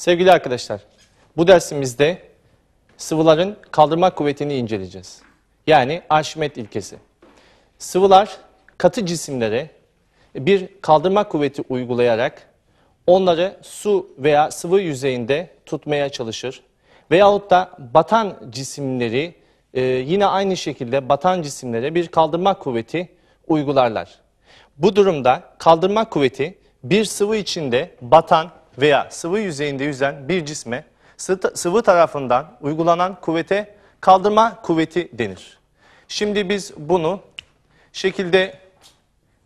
Sevgili arkadaşlar, bu dersimizde sıvıların kaldırma kuvvetini inceleyeceğiz. Yani Arşimet ilkesi. Sıvılar katı cisimlere bir kaldırma kuvveti uygulayarak onları su veya sıvı yüzeyinde tutmaya çalışır. Veyahut da batan cisimleri e, yine aynı şekilde batan cisimlere bir kaldırma kuvveti uygularlar. Bu durumda kaldırma kuvveti bir sıvı içinde batan veya sıvı yüzeyinde yüzen bir cisme sıvı tarafından uygulanan kuvvete kaldırma kuvveti denir. Şimdi biz bunu şekilde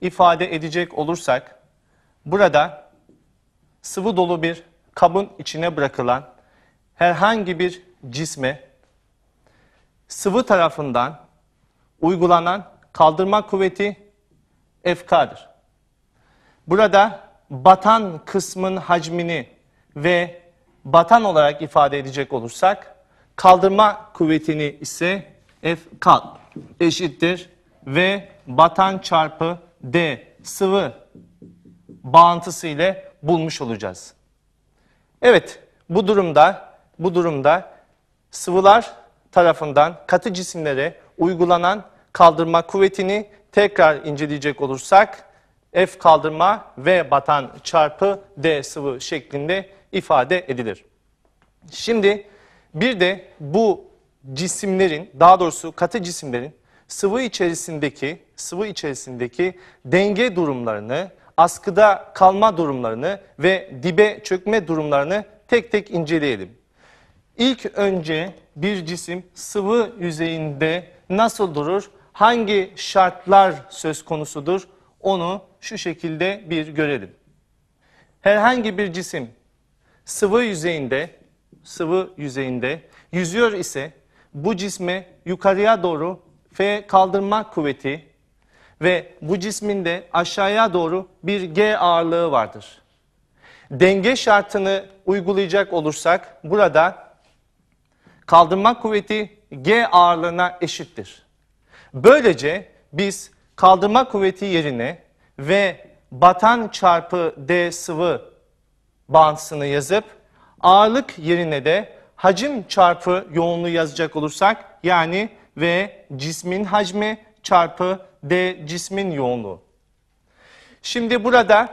ifade edecek olursak burada sıvı dolu bir kabın içine bırakılan herhangi bir cisme sıvı tarafından uygulanan kaldırma kuvveti FK'dır. Burada batan kısmın hacmini ve batan olarak ifade edecek olursak kaldırma kuvvetini ise F kat eşittir ve batan çarpı D sıvı bağıntısı ile bulmuş olacağız. Evet bu durumda bu durumda sıvılar tarafından katı cisimlere uygulanan kaldırma kuvvetini tekrar inceleyecek olursak F kaldırma, V batan çarpı D sıvı şeklinde ifade edilir. Şimdi bir de bu cisimlerin, daha doğrusu katı cisimlerin sıvı içerisindeki sıvı içerisindeki denge durumlarını, askıda kalma durumlarını ve dibe çökme durumlarını tek tek inceleyelim. İlk önce bir cisim sıvı yüzeyinde nasıl durur, hangi şartlar söz konusudur onu şu şekilde bir görelim. Herhangi bir cisim sıvı yüzeyinde sıvı yüzeyinde yüzüyor ise bu cisme yukarıya doğru F kaldırma kuvveti ve bu cismin de aşağıya doğru bir G ağırlığı vardır. Denge şartını uygulayacak olursak burada kaldırma kuvveti G ağırlığına eşittir. Böylece biz kaldırma kuvveti yerine ve batan çarpı D sıvı bağıntısını yazıp ağırlık yerine de hacim çarpı yoğunluğu yazacak olursak yani ve cismin hacmi çarpı D cismin yoğunluğu. Şimdi burada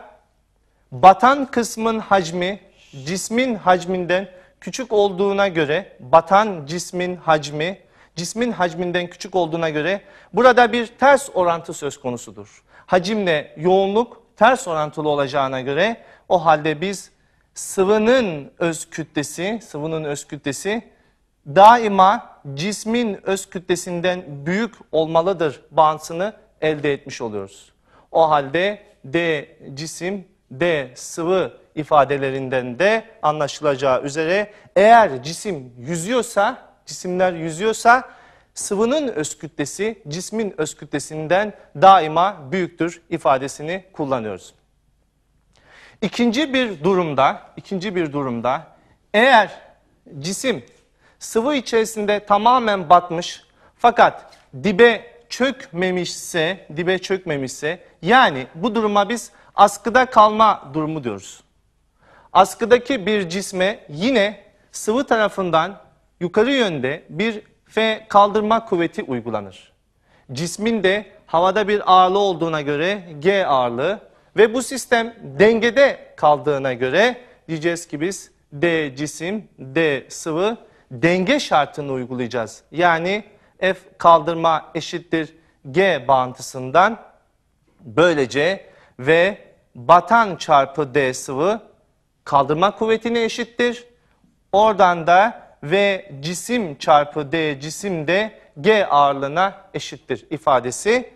batan kısmın hacmi cismin hacminden küçük olduğuna göre batan cismin hacmi cismin hacminden küçük olduğuna göre burada bir ters orantı söz konusudur. Hacimle yoğunluk ters orantılı olacağına göre o halde biz sıvının öz kütlesi, sıvının öz kütlesi daima cismin öz kütlesinden büyük olmalıdır bağıntısını elde etmiş oluyoruz. O halde D cisim, D sıvı ifadelerinden de anlaşılacağı üzere eğer cisim yüzüyorsa cisimler yüzüyorsa sıvının öz kütlesi cismin öz kütlesinden daima büyüktür ifadesini kullanıyoruz. İkinci bir durumda, ikinci bir durumda eğer cisim sıvı içerisinde tamamen batmış fakat dibe çökmemişse, dibe çökmemişse yani bu duruma biz askıda kalma durumu diyoruz. Askıdaki bir cisme yine sıvı tarafından yukarı yönde bir F kaldırma kuvveti uygulanır. Cismin de havada bir ağırlığı olduğuna göre G ağırlığı ve bu sistem dengede kaldığına göre diyeceğiz ki biz D cisim, D sıvı denge şartını uygulayacağız. Yani F kaldırma eşittir G bağıntısından böylece ve batan çarpı D sıvı kaldırma kuvvetine eşittir. Oradan da ve cisim çarpı D cisim de G ağırlığına eşittir ifadesi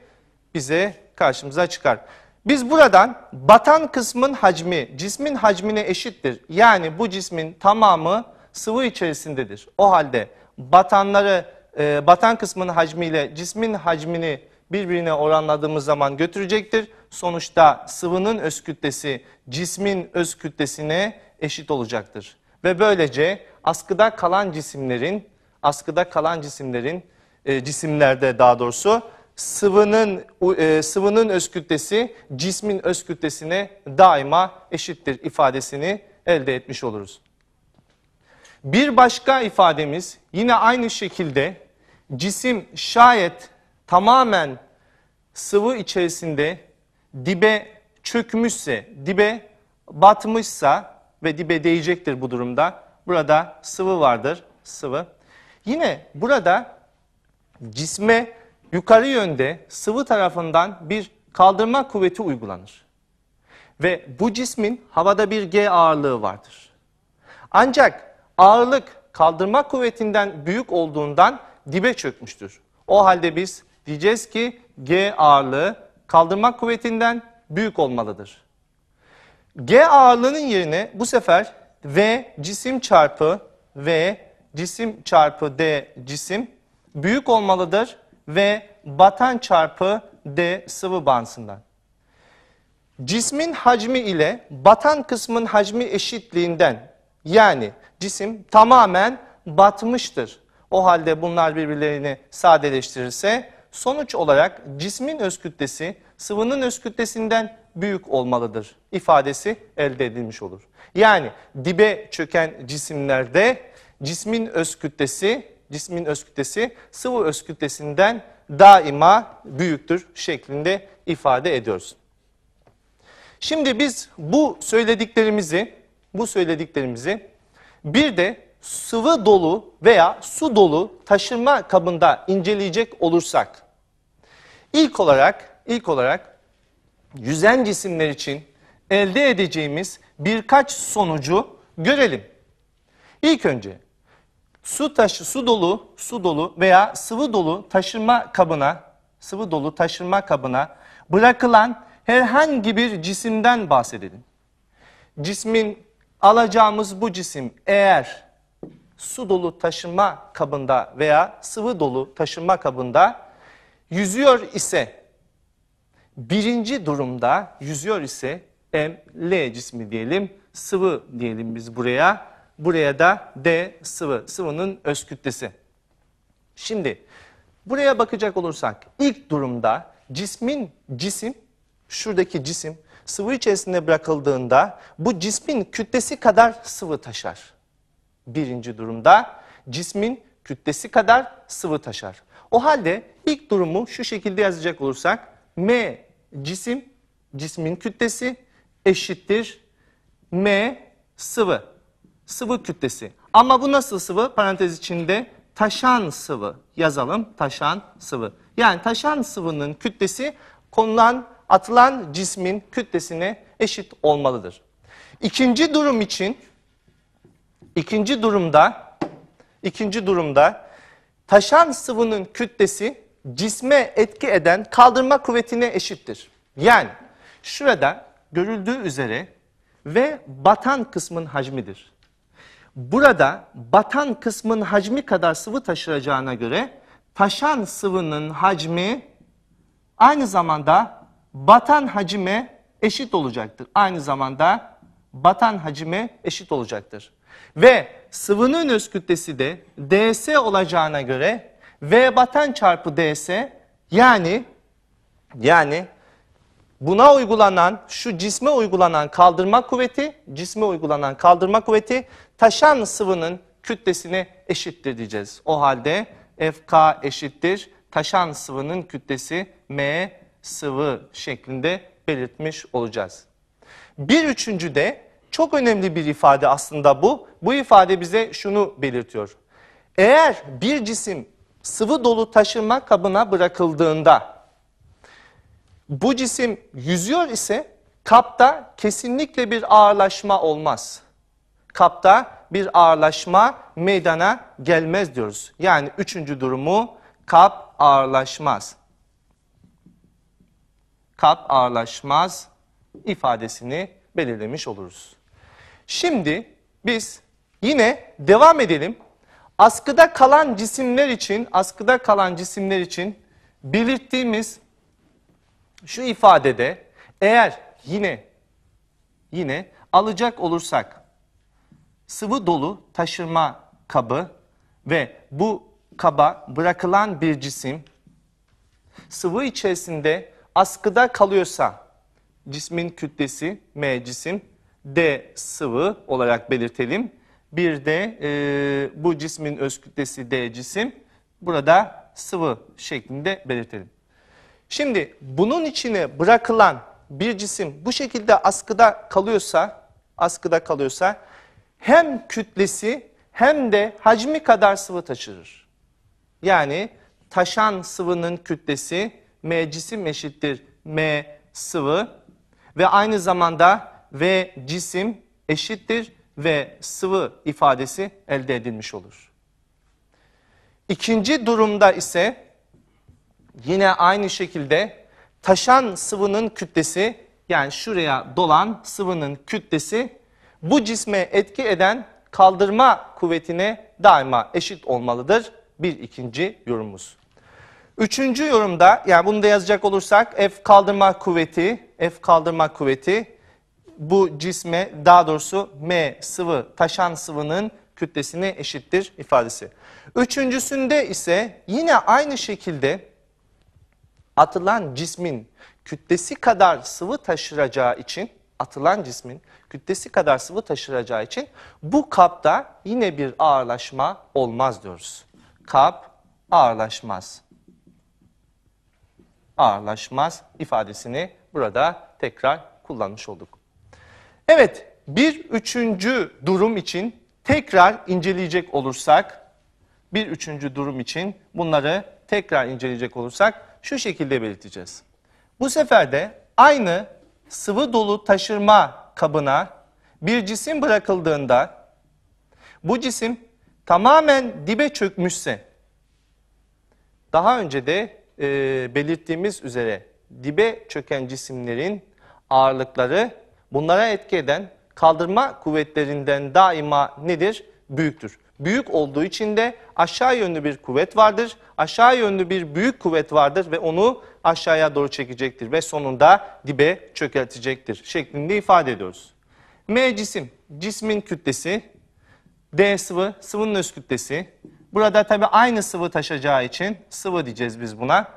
bize karşımıza çıkar. Biz buradan batan kısmın hacmi cismin hacmine eşittir. Yani bu cismin tamamı sıvı içerisindedir. O halde batanları e, batan kısmın hacmiyle cismin hacmini birbirine oranladığımız zaman götürecektir. Sonuçta sıvının öz kütlesi cismin öz kütlesine eşit olacaktır. Ve böylece askıda kalan cisimlerin, askıda kalan cisimlerin, e, cisimlerde daha doğrusu sıvının e, sıvının öz kütlesi cismin öz kütlesine daima eşittir ifadesini elde etmiş oluruz. Bir başka ifademiz yine aynı şekilde cisim şayet tamamen sıvı içerisinde dibe çökmüşse, dibe batmışsa ve dibe değecektir bu durumda. Burada sıvı vardır, sıvı. Yine burada cisme yukarı yönde sıvı tarafından bir kaldırma kuvveti uygulanır. Ve bu cismin havada bir G ağırlığı vardır. Ancak ağırlık kaldırma kuvvetinden büyük olduğundan dibe çökmüştür. O halde biz diyeceğiz ki G ağırlığı kaldırma kuvvetinden büyük olmalıdır. G ağırlığının yerine bu sefer V cisim çarpı V cisim çarpı D cisim büyük olmalıdır ve batan çarpı D sıvı bansından. Cismin hacmi ile batan kısmın hacmi eşitliğinden yani cisim tamamen batmıştır. O halde bunlar birbirlerini sadeleştirirse sonuç olarak cismin öz kütlesi sıvının öz kütlesinden büyük olmalıdır ifadesi elde edilmiş olur. Yani dibe çöken cisimlerde cismin öz kütlesi, cismin öz kütlesi sıvı öz kütlesinden daima büyüktür şeklinde ifade ediyoruz. Şimdi biz bu söylediklerimizi, bu söylediklerimizi bir de sıvı dolu veya su dolu taşıma kabında inceleyecek olursak ilk olarak ilk olarak yüzen cisimler için elde edeceğimiz birkaç sonucu görelim. İlk önce su taşı su dolu, su dolu veya sıvı dolu taşıma kabına, sıvı dolu taşıma kabına bırakılan herhangi bir cisimden bahsedelim. Cismin alacağımız bu cisim eğer su dolu taşıma kabında veya sıvı dolu taşıma kabında yüzüyor ise Birinci durumda yüzüyor ise M, L cismi diyelim, sıvı diyelim biz buraya. Buraya da D sıvı, sıvının öz kütlesi. Şimdi buraya bakacak olursak ilk durumda cismin cisim, şuradaki cisim sıvı içerisinde bırakıldığında bu cismin kütlesi kadar sıvı taşar. Birinci durumda cismin kütlesi kadar sıvı taşar. O halde ilk durumu şu şekilde yazacak olursak M cisim, cismin kütlesi eşittir M sıvı, sıvı kütlesi. Ama bu nasıl sıvı? Parantez içinde taşan sıvı yazalım, taşan sıvı. Yani taşan sıvının kütlesi konulan, atılan cismin kütlesine eşit olmalıdır. İkinci durum için, ikinci durumda, ikinci durumda taşan sıvının kütlesi cisme etki eden kaldırma kuvvetine eşittir. Yani şurada görüldüğü üzere ve batan kısmın hacmidir. Burada batan kısmın hacmi kadar sıvı taşıracağına göre taşan sıvının hacmi aynı zamanda batan hacime eşit olacaktır. Aynı zamanda batan hacime eşit olacaktır. Ve sıvının öz kütlesi de ds olacağına göre V baten çarpı ds yani yani buna uygulanan şu cisme uygulanan kaldırma kuvveti cisme uygulanan kaldırma kuvveti taşan sıvının kütlesine eşittir diyeceğiz. O halde FK eşittir taşan sıvının kütlesi M sıvı şeklinde belirtmiş olacağız. Bir üçüncü de çok önemli bir ifade aslında bu. Bu ifade bize şunu belirtiyor. Eğer bir cisim sıvı dolu taşıma kabına bırakıldığında bu cisim yüzüyor ise kapta kesinlikle bir ağırlaşma olmaz. Kapta bir ağırlaşma meydana gelmez diyoruz. Yani üçüncü durumu kap ağırlaşmaz. Kap ağırlaşmaz ifadesini belirlemiş oluruz. Şimdi biz yine devam edelim. Askıda kalan cisimler için, askıda kalan cisimler için belirttiğimiz şu ifadede eğer yine yine alacak olursak sıvı dolu taşıma kabı ve bu kaba bırakılan bir cisim sıvı içerisinde askıda kalıyorsa cismin kütlesi m cisim d sıvı olarak belirtelim bir de e, bu cismin öz kütlesi D cisim. Burada sıvı şeklinde belirtelim. Şimdi bunun içine bırakılan bir cisim bu şekilde askıda kalıyorsa, askıda kalıyorsa hem kütlesi hem de hacmi kadar sıvı taşırır. Yani taşan sıvının kütlesi m cisim eşittir m sıvı ve aynı zamanda v cisim eşittir ve sıvı ifadesi elde edilmiş olur. İkinci durumda ise yine aynı şekilde taşan sıvının kütlesi yani şuraya dolan sıvının kütlesi bu cisme etki eden kaldırma kuvvetine daima eşit olmalıdır. Bir ikinci yorumumuz. Üçüncü yorumda yani bunu da yazacak olursak F kaldırma kuvveti, F kaldırma kuvveti bu cisme daha doğrusu M sıvı taşan sıvının kütlesine eşittir ifadesi. Üçüncüsünde ise yine aynı şekilde atılan cismin kütlesi kadar sıvı taşıracağı için atılan cismin kütlesi kadar sıvı taşıracağı için bu kapta yine bir ağırlaşma olmaz diyoruz. Kap ağırlaşmaz. Ağırlaşmaz ifadesini burada tekrar kullanmış olduk. Evet, bir üçüncü durum için tekrar inceleyecek olursak, bir üçüncü durum için bunları tekrar inceleyecek olursak şu şekilde belirteceğiz. Bu sefer de aynı sıvı dolu taşırma kabına bir cisim bırakıldığında bu cisim tamamen dibe çökmüşse daha önce de e, belirttiğimiz üzere dibe çöken cisimlerin ağırlıkları Bunlara etki eden kaldırma kuvvetlerinden daima nedir? Büyüktür. Büyük olduğu için de aşağı yönlü bir kuvvet vardır. Aşağı yönlü bir büyük kuvvet vardır ve onu aşağıya doğru çekecektir ve sonunda dibe çökertecektir şeklinde ifade ediyoruz. M cisim, cismin kütlesi, D sıvı, sıvının öz kütlesi. Burada tabii aynı sıvı taşacağı için sıvı diyeceğiz biz buna.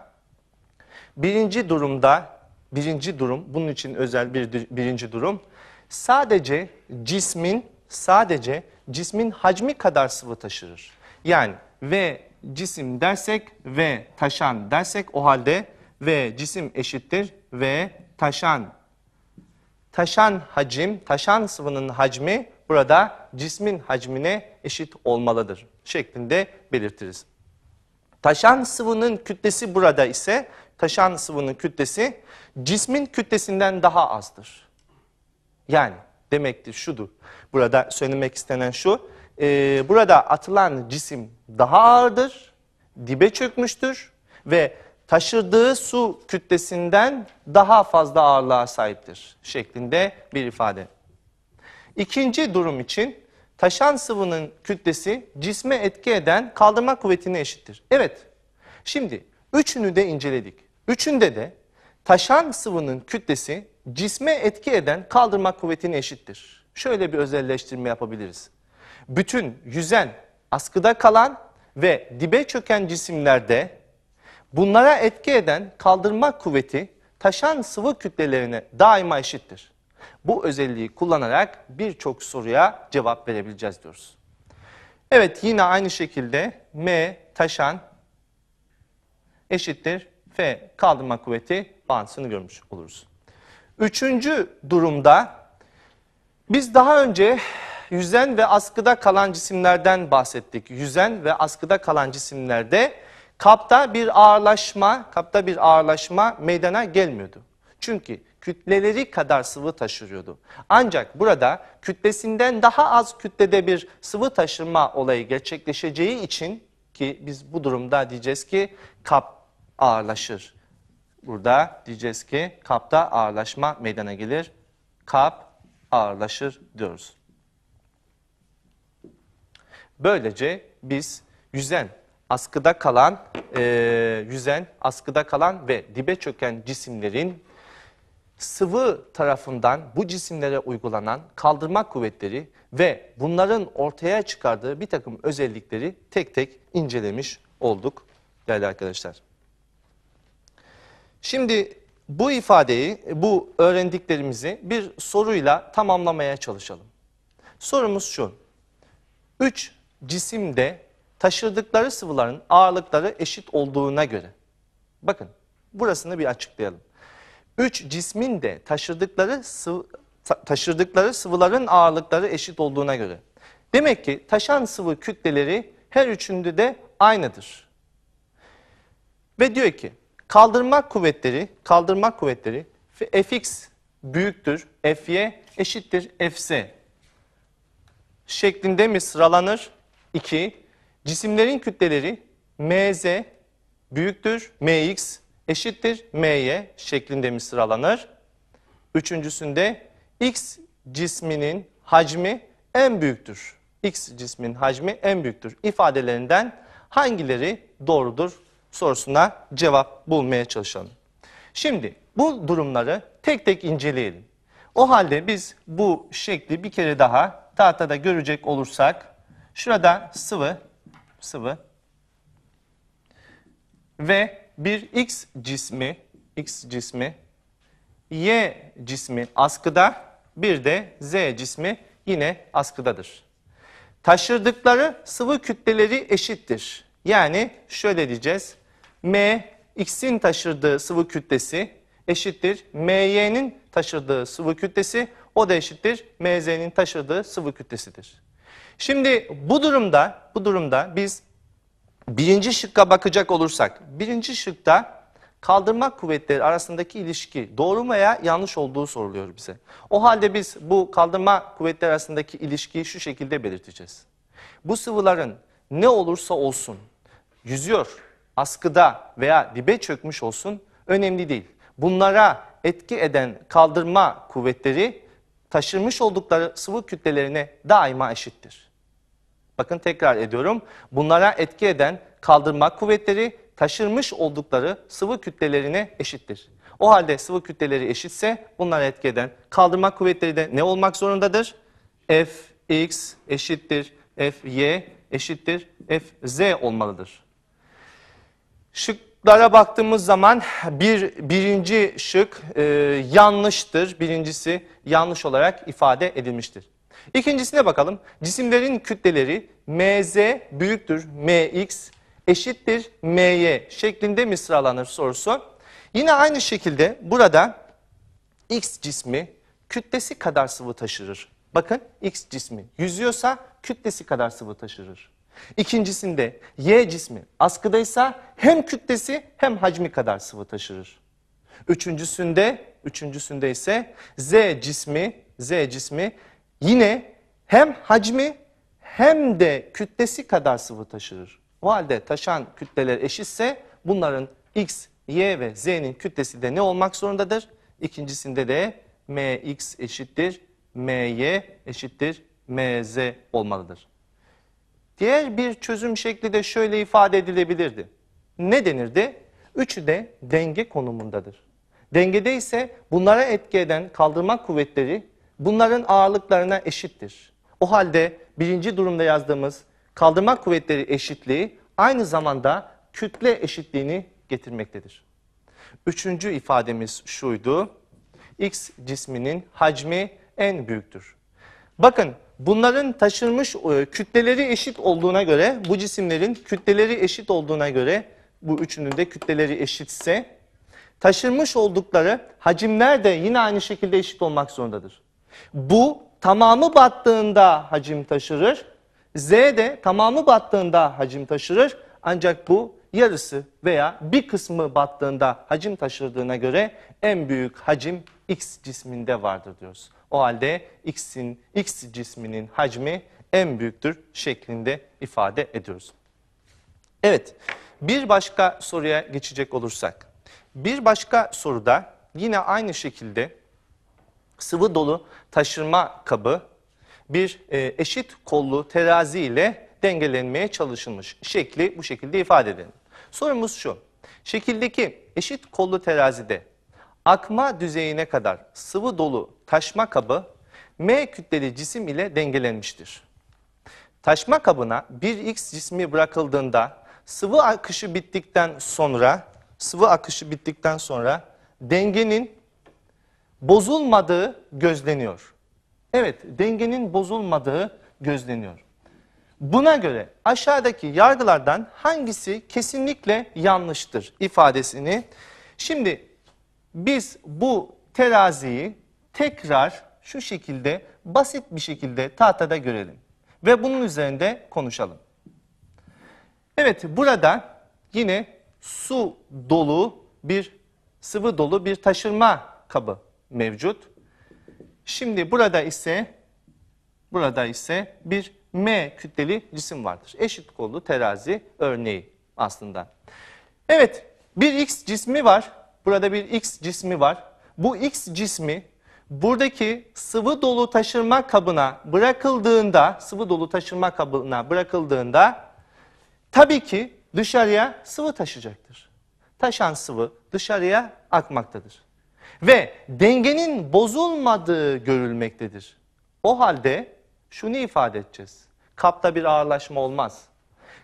Birinci durumda birinci durum, bunun için özel bir birinci durum, sadece cismin, sadece cismin hacmi kadar sıvı taşırır. Yani ve cisim dersek ve taşan dersek o halde ve cisim eşittir ve taşan. Taşan hacim, taşan sıvının hacmi burada cismin hacmine eşit olmalıdır şeklinde belirtiriz. Taşan sıvının kütlesi burada ise taşan sıvının kütlesi cismin kütlesinden daha azdır. Yani demektir şudur. Burada söylemek istenen şu. E, burada atılan cisim daha ağırdır, dibe çökmüştür ve taşırdığı su kütlesinden daha fazla ağırlığa sahiptir şeklinde bir ifade. İkinci durum için taşan sıvının kütlesi cisme etki eden kaldırma kuvvetine eşittir. Evet, şimdi üçünü de inceledik. Üçünde de taşan sıvının kütlesi cisme etki eden kaldırma kuvvetine eşittir. Şöyle bir özelleştirme yapabiliriz. Bütün yüzen, askıda kalan ve dibe çöken cisimlerde bunlara etki eden kaldırma kuvveti taşan sıvı kütlelerine daima eşittir. Bu özelliği kullanarak birçok soruya cevap verebileceğiz diyoruz. Evet yine aynı şekilde M taşan eşittir ve kaldırma kuvveti bağıntısını görmüş oluruz. Üçüncü durumda biz daha önce yüzen ve askıda kalan cisimlerden bahsettik. Yüzen ve askıda kalan cisimlerde kapta bir ağırlaşma, kapta bir ağırlaşma meydana gelmiyordu. Çünkü kütleleri kadar sıvı taşırıyordu. Ancak burada kütlesinden daha az kütlede bir sıvı taşırma olayı gerçekleşeceği için ki biz bu durumda diyeceğiz ki kap ağırlaşır. Burada diyeceğiz ki kapta ağırlaşma meydana gelir. Kap ağırlaşır diyoruz. Böylece biz yüzen askıda kalan e, yüzen askıda kalan ve dibe çöken cisimlerin sıvı tarafından bu cisimlere uygulanan kaldırma kuvvetleri ve bunların ortaya çıkardığı bir takım özellikleri tek tek incelemiş olduk değerli arkadaşlar. Şimdi bu ifadeyi, bu öğrendiklerimizi bir soruyla tamamlamaya çalışalım. Sorumuz şu. Üç cisimde taşırdıkları sıvıların ağırlıkları eşit olduğuna göre. Bakın burasını bir açıklayalım. Üç cismin de taşıdıkları, sıvı, taşırdıkları sıvıların ağırlıkları eşit olduğuna göre. Demek ki taşan sıvı kütleleri her üçünde de aynıdır. Ve diyor ki Kaldırmak kuvvetleri, kaldırmak kuvvetleri Fx büyüktür, Fy eşittir Fs şeklinde mi sıralanır? 2. Cisimlerin kütleleri Mz büyüktür, Mx eşittir M'ye şeklinde mi sıralanır? Üçüncüsünde X cisminin hacmi en büyüktür. X cismin hacmi en büyüktür. İfadelerinden hangileri doğrudur sorusuna cevap bulmaya çalışalım. Şimdi bu durumları tek tek inceleyelim. O halde biz bu şekli bir kere daha tahtada görecek olursak şurada sıvı sıvı ve bir x cismi x cismi y cismi askıda bir de z cismi yine askıdadır. Taşırdıkları sıvı kütleleri eşittir. Yani şöyle diyeceğiz. M x'in taşırdığı sıvı kütlesi eşittir MY'nin taşırdığı sıvı kütlesi o da eşittir MZ'nin taşırdığı sıvı kütlesidir. Şimdi bu durumda bu durumda biz birinci şıkka bakacak olursak birinci şıkta kaldırma kuvvetleri arasındaki ilişki doğru mu veya yanlış olduğu soruluyor bize. O halde biz bu kaldırma kuvvetleri arasındaki ilişkiyi şu şekilde belirteceğiz. Bu sıvıların ne olursa olsun yüzüyor askıda veya dibe çökmüş olsun önemli değil. Bunlara etki eden kaldırma kuvvetleri taşırmış oldukları sıvı kütlelerine daima eşittir. Bakın tekrar ediyorum. Bunlara etki eden kaldırma kuvvetleri taşırmış oldukları sıvı kütlelerine eşittir. O halde sıvı kütleleri eşitse bunlara etki eden kaldırma kuvvetleri de ne olmak zorundadır? Fx eşittir Fy eşittir Fz olmalıdır. Şıklara baktığımız zaman bir, birinci şık e, yanlıştır. Birincisi yanlış olarak ifade edilmiştir. İkincisine bakalım. Cisimlerin kütleleri mz büyüktür mx eşittir my şeklinde mi sıralanır sorusu. Yine aynı şekilde burada x cismi kütlesi kadar sıvı taşırır. Bakın x cismi yüzüyorsa kütlesi kadar sıvı taşırır. İkincisinde Y cismi askıdaysa hem kütlesi hem hacmi kadar sıvı taşırır. Üçüncüsünde, üçüncüsünde ise Z cismi, Z cismi yine hem hacmi hem de kütlesi kadar sıvı taşırır. O halde taşan kütleler eşitse bunların X, Y ve Z'nin kütlesi de ne olmak zorundadır? İkincisinde de MX eşittir MY eşittir MZ olmalıdır. Diğer bir çözüm şekli de şöyle ifade edilebilirdi. Ne denirdi? Üçü de denge konumundadır. Dengede ise bunlara etki eden kaldırma kuvvetleri bunların ağırlıklarına eşittir. O halde birinci durumda yazdığımız kaldırma kuvvetleri eşitliği aynı zamanda kütle eşitliğini getirmektedir. Üçüncü ifademiz şuydu. X cisminin hacmi en büyüktür. Bakın Bunların taşınmış e, kütleleri eşit olduğuna göre bu cisimlerin kütleleri eşit olduğuna göre bu üçünün de kütleleri eşitse taşınmış oldukları hacimler de yine aynı şekilde eşit olmak zorundadır. Bu tamamı battığında hacim taşırır. Z de tamamı battığında hacim taşırır. Ancak bu yarısı veya bir kısmı battığında hacim taşırdığına göre en büyük hacim X cisminde vardır diyoruz. O halde X'in X cisminin hacmi en büyüktür şeklinde ifade ediyoruz. Evet, bir başka soruya geçecek olursak. Bir başka soruda yine aynı şekilde sıvı dolu taşırma kabı bir e, eşit kollu terazi ile dengelenmeye çalışılmış. Şekli bu şekilde ifade edelim. Sorumuz şu. Şekildeki eşit kollu terazide akma düzeyine kadar sıvı dolu taşma kabı M kütleli cisim ile dengelenmiştir. Taşma kabına 1x cismi bırakıldığında sıvı akışı bittikten sonra sıvı akışı bittikten sonra dengenin bozulmadığı gözleniyor. Evet, dengenin bozulmadığı gözleniyor. Buna göre aşağıdaki yargılardan hangisi kesinlikle yanlıştır ifadesini. Şimdi biz bu teraziyi tekrar şu şekilde basit bir şekilde tahtada görelim. Ve bunun üzerinde konuşalım. Evet burada yine su dolu bir sıvı dolu bir taşırma kabı mevcut. Şimdi burada ise burada ise bir M kütleli cisim vardır. Eşit kollu terazi örneği aslında. Evet bir X cismi var. Burada bir X cismi var. Bu X cismi buradaki sıvı dolu taşırma kabına bırakıldığında, sıvı dolu taşırma kabına bırakıldığında tabii ki dışarıya sıvı taşıyacaktır. Taşan sıvı dışarıya akmaktadır. Ve dengenin bozulmadığı görülmektedir. O halde şunu ifade edeceğiz. Kapta bir ağırlaşma olmaz.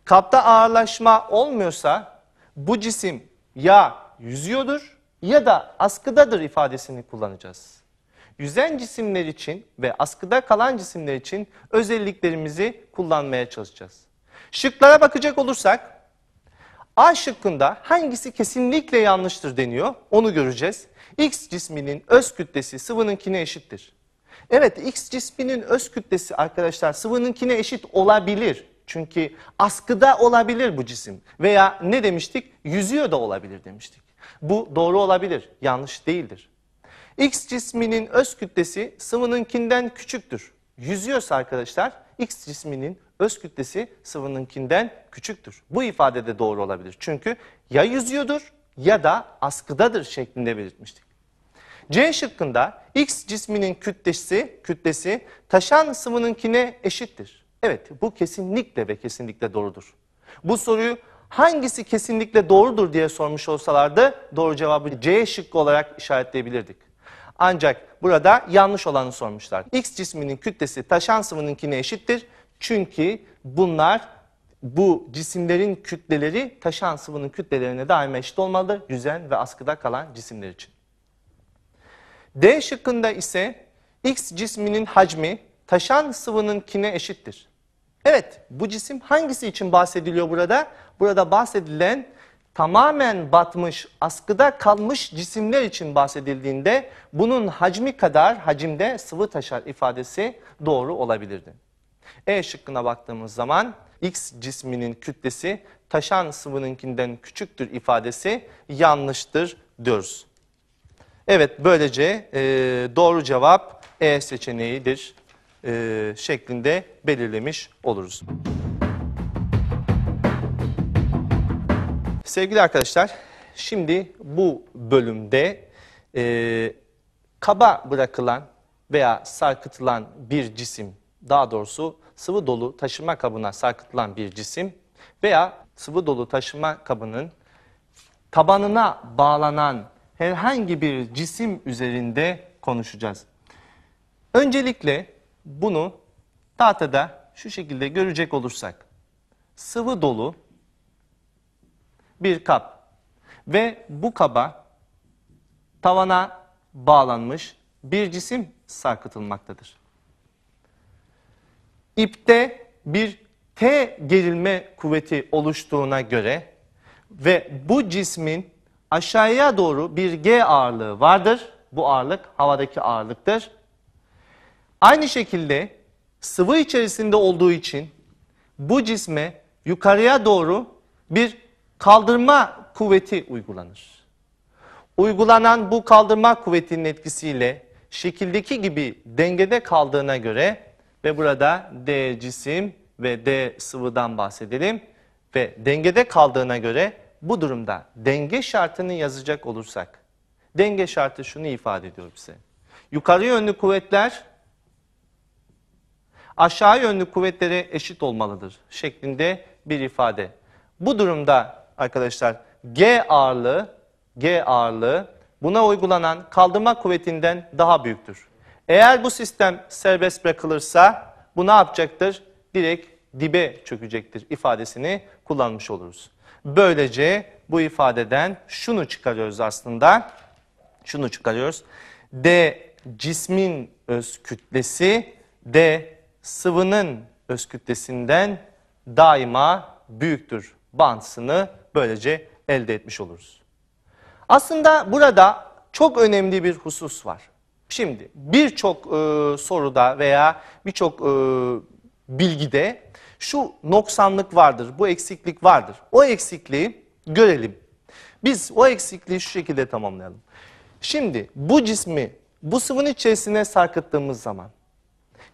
Kapta ağırlaşma olmuyorsa bu cisim ya yüzüyordur ya da askıdadır ifadesini kullanacağız. Yüzen cisimler için ve askıda kalan cisimler için özelliklerimizi kullanmaya çalışacağız. Şıklara bakacak olursak A şıkkında hangisi kesinlikle yanlıştır deniyor onu göreceğiz. X cisminin öz kütlesi sıvınınkine eşittir. Evet X cisminin öz kütlesi arkadaşlar sıvınınkine eşit olabilir. Çünkü askıda olabilir bu cisim veya ne demiştik yüzüyor da olabilir demiştik. Bu doğru olabilir yanlış değildir. X cisminin öz kütlesi sıvınınkinden küçüktür. Yüzüyorsa arkadaşlar X cisminin öz kütlesi sıvınınkinden küçüktür. Bu ifade de doğru olabilir. Çünkü ya yüzüyordur ya da askıdadır şeklinde belirtmiştik. C şıkkında X cisminin kütlesi, kütlesi taşan sıvınınkine eşittir. Evet bu kesinlikle ve kesinlikle doğrudur. Bu soruyu hangisi kesinlikle doğrudur diye sormuş olsalardı doğru cevabı C şıkkı olarak işaretleyebilirdik. Ancak burada yanlış olanı sormuşlar. X cisminin kütlesi taşan sıvınınkine eşittir. Çünkü bunlar bu cisimlerin kütleleri taşan sıvının kütlelerine daima eşit olmalıdır. Yüzen ve askıda kalan cisimler için. D şıkkında ise X cisminin hacmi taşan sıvının kin'e eşittir. Evet bu cisim hangisi için bahsediliyor burada? Burada bahsedilen tamamen batmış, askıda kalmış cisimler için bahsedildiğinde bunun hacmi kadar hacimde sıvı taşar ifadesi doğru olabilirdi. E şıkkına baktığımız zaman X cisminin kütlesi taşan sıvınınkinden küçüktür ifadesi yanlıştır diyoruz. Evet böylece e, doğru cevap E seçeneğidir e, şeklinde belirlemiş oluruz. Sevgili arkadaşlar, şimdi bu bölümde e, kaba bırakılan veya sarkıtılan bir cisim, daha doğrusu sıvı dolu taşıma kabına sarkıtılan bir cisim veya sıvı dolu taşıma kabının tabanına bağlanan herhangi bir cisim üzerinde konuşacağız. Öncelikle bunu tahtada şu şekilde görecek olursak, sıvı dolu bir kap. Ve bu kaba tavana bağlanmış bir cisim sarkıtılmaktadır. İpte bir T gerilme kuvveti oluştuğuna göre ve bu cismin aşağıya doğru bir G ağırlığı vardır. Bu ağırlık havadaki ağırlıktır. Aynı şekilde sıvı içerisinde olduğu için bu cisme yukarıya doğru bir kaldırma kuvveti uygulanır. Uygulanan bu kaldırma kuvvetinin etkisiyle şekildeki gibi dengede kaldığına göre ve burada D cisim ve D sıvıdan bahsedelim ve dengede kaldığına göre bu durumda denge şartını yazacak olursak denge şartı şunu ifade ediyor bize. Yukarı yönlü kuvvetler aşağı yönlü kuvvetlere eşit olmalıdır şeklinde bir ifade. Bu durumda arkadaşlar G ağırlığı G ağırlığı buna uygulanan kaldırma kuvvetinden daha büyüktür. Eğer bu sistem serbest bırakılırsa bu ne yapacaktır? Direkt dibe çökecektir ifadesini kullanmış oluruz. Böylece bu ifadeden şunu çıkarıyoruz aslında. Şunu çıkarıyoruz. D cismin öz kütlesi D sıvının öz kütlesinden daima büyüktür bantısını böylece elde etmiş oluruz. Aslında burada çok önemli bir husus var. Şimdi birçok e, soruda veya birçok e, bilgide şu noksanlık vardır, bu eksiklik vardır. O eksikliği görelim. Biz o eksikliği şu şekilde tamamlayalım. Şimdi bu cismi bu sıvın içerisine sarkıttığımız zaman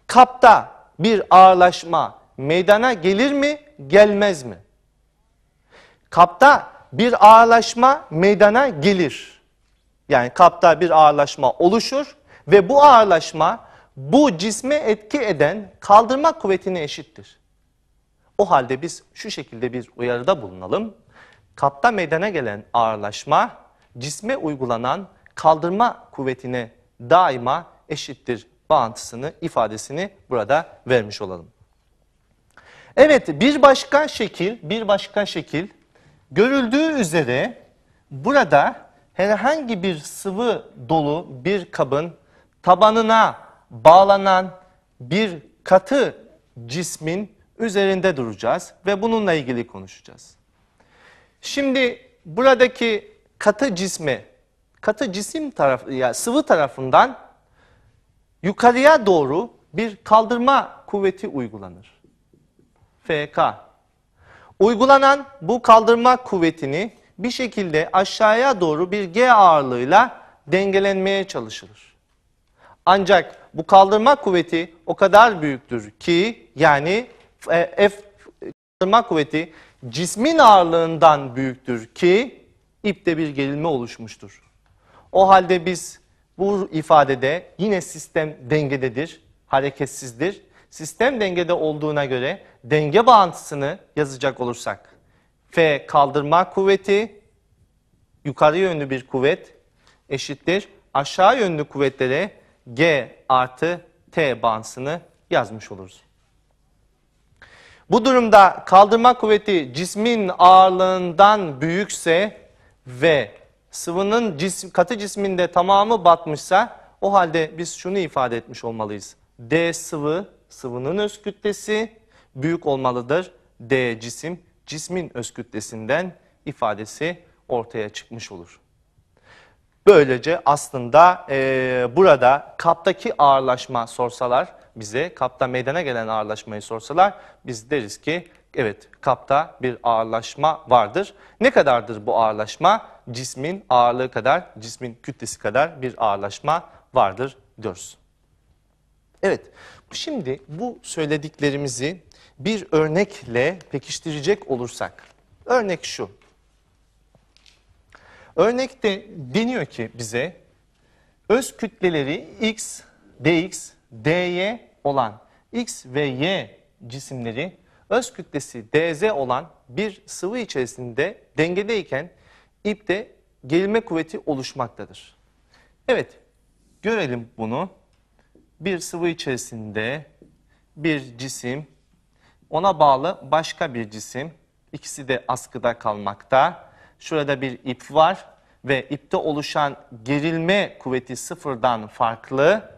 kapta bir ağırlaşma meydana gelir mi gelmez mi? Kapta bir ağırlaşma meydana gelir. Yani kapta bir ağırlaşma oluşur ve bu ağırlaşma bu cisme etki eden kaldırma kuvvetine eşittir. O halde biz şu şekilde bir uyarıda bulunalım. Kapta meydana gelen ağırlaşma cisme uygulanan kaldırma kuvvetine daima eşittir bağıntısını, ifadesini burada vermiş olalım. Evet bir başka şekil, bir başka şekil Görüldüğü üzere burada herhangi bir sıvı dolu bir kabın tabanına bağlanan bir katı cismin üzerinde duracağız ve bununla ilgili konuşacağız. Şimdi buradaki katı cismi, katı cisim taraf, yani sıvı tarafından yukarıya doğru bir kaldırma kuvveti uygulanır. FK Uygulanan bu kaldırma kuvvetini bir şekilde aşağıya doğru bir G ağırlığıyla dengelenmeye çalışılır. Ancak bu kaldırma kuvveti o kadar büyüktür ki yani e, F kaldırma kuvveti cismin ağırlığından büyüktür ki ipte bir gerilme oluşmuştur. O halde biz bu ifadede yine sistem dengededir, hareketsizdir Sistem dengede olduğuna göre denge bağıntısını yazacak olursak F kaldırma kuvveti yukarı yönlü bir kuvvet eşittir aşağı yönlü kuvvetlere G artı T bağıntısını yazmış oluruz. Bu durumda kaldırma kuvveti cismin ağırlığından büyükse ve sıvının cism, katı cisminde tamamı batmışsa o halde biz şunu ifade etmiş olmalıyız. D sıvı sıvının öz kütlesi büyük olmalıdır. D cisim cismin öz kütlesinden ifadesi ortaya çıkmış olur. Böylece aslında e, burada kaptaki ağırlaşma sorsalar bize, kapta meydana gelen ağırlaşmayı sorsalar biz deriz ki evet kapta bir ağırlaşma vardır. Ne kadardır bu ağırlaşma? Cismin ağırlığı kadar, cismin kütlesi kadar bir ağırlaşma vardır diyoruz. Evet, şimdi bu söylediklerimizi bir örnekle pekiştirecek olursak. Örnek şu. Örnekte deniyor ki bize öz kütleleri x, dx, dy olan x ve y cisimleri öz kütlesi dz olan bir sıvı içerisinde dengedeyken ipte gerilme kuvveti oluşmaktadır. Evet, görelim bunu bir sıvı içerisinde bir cisim, ona bağlı başka bir cisim, ikisi de askıda kalmakta. Şurada bir ip var ve ipte oluşan gerilme kuvveti sıfırdan farklı.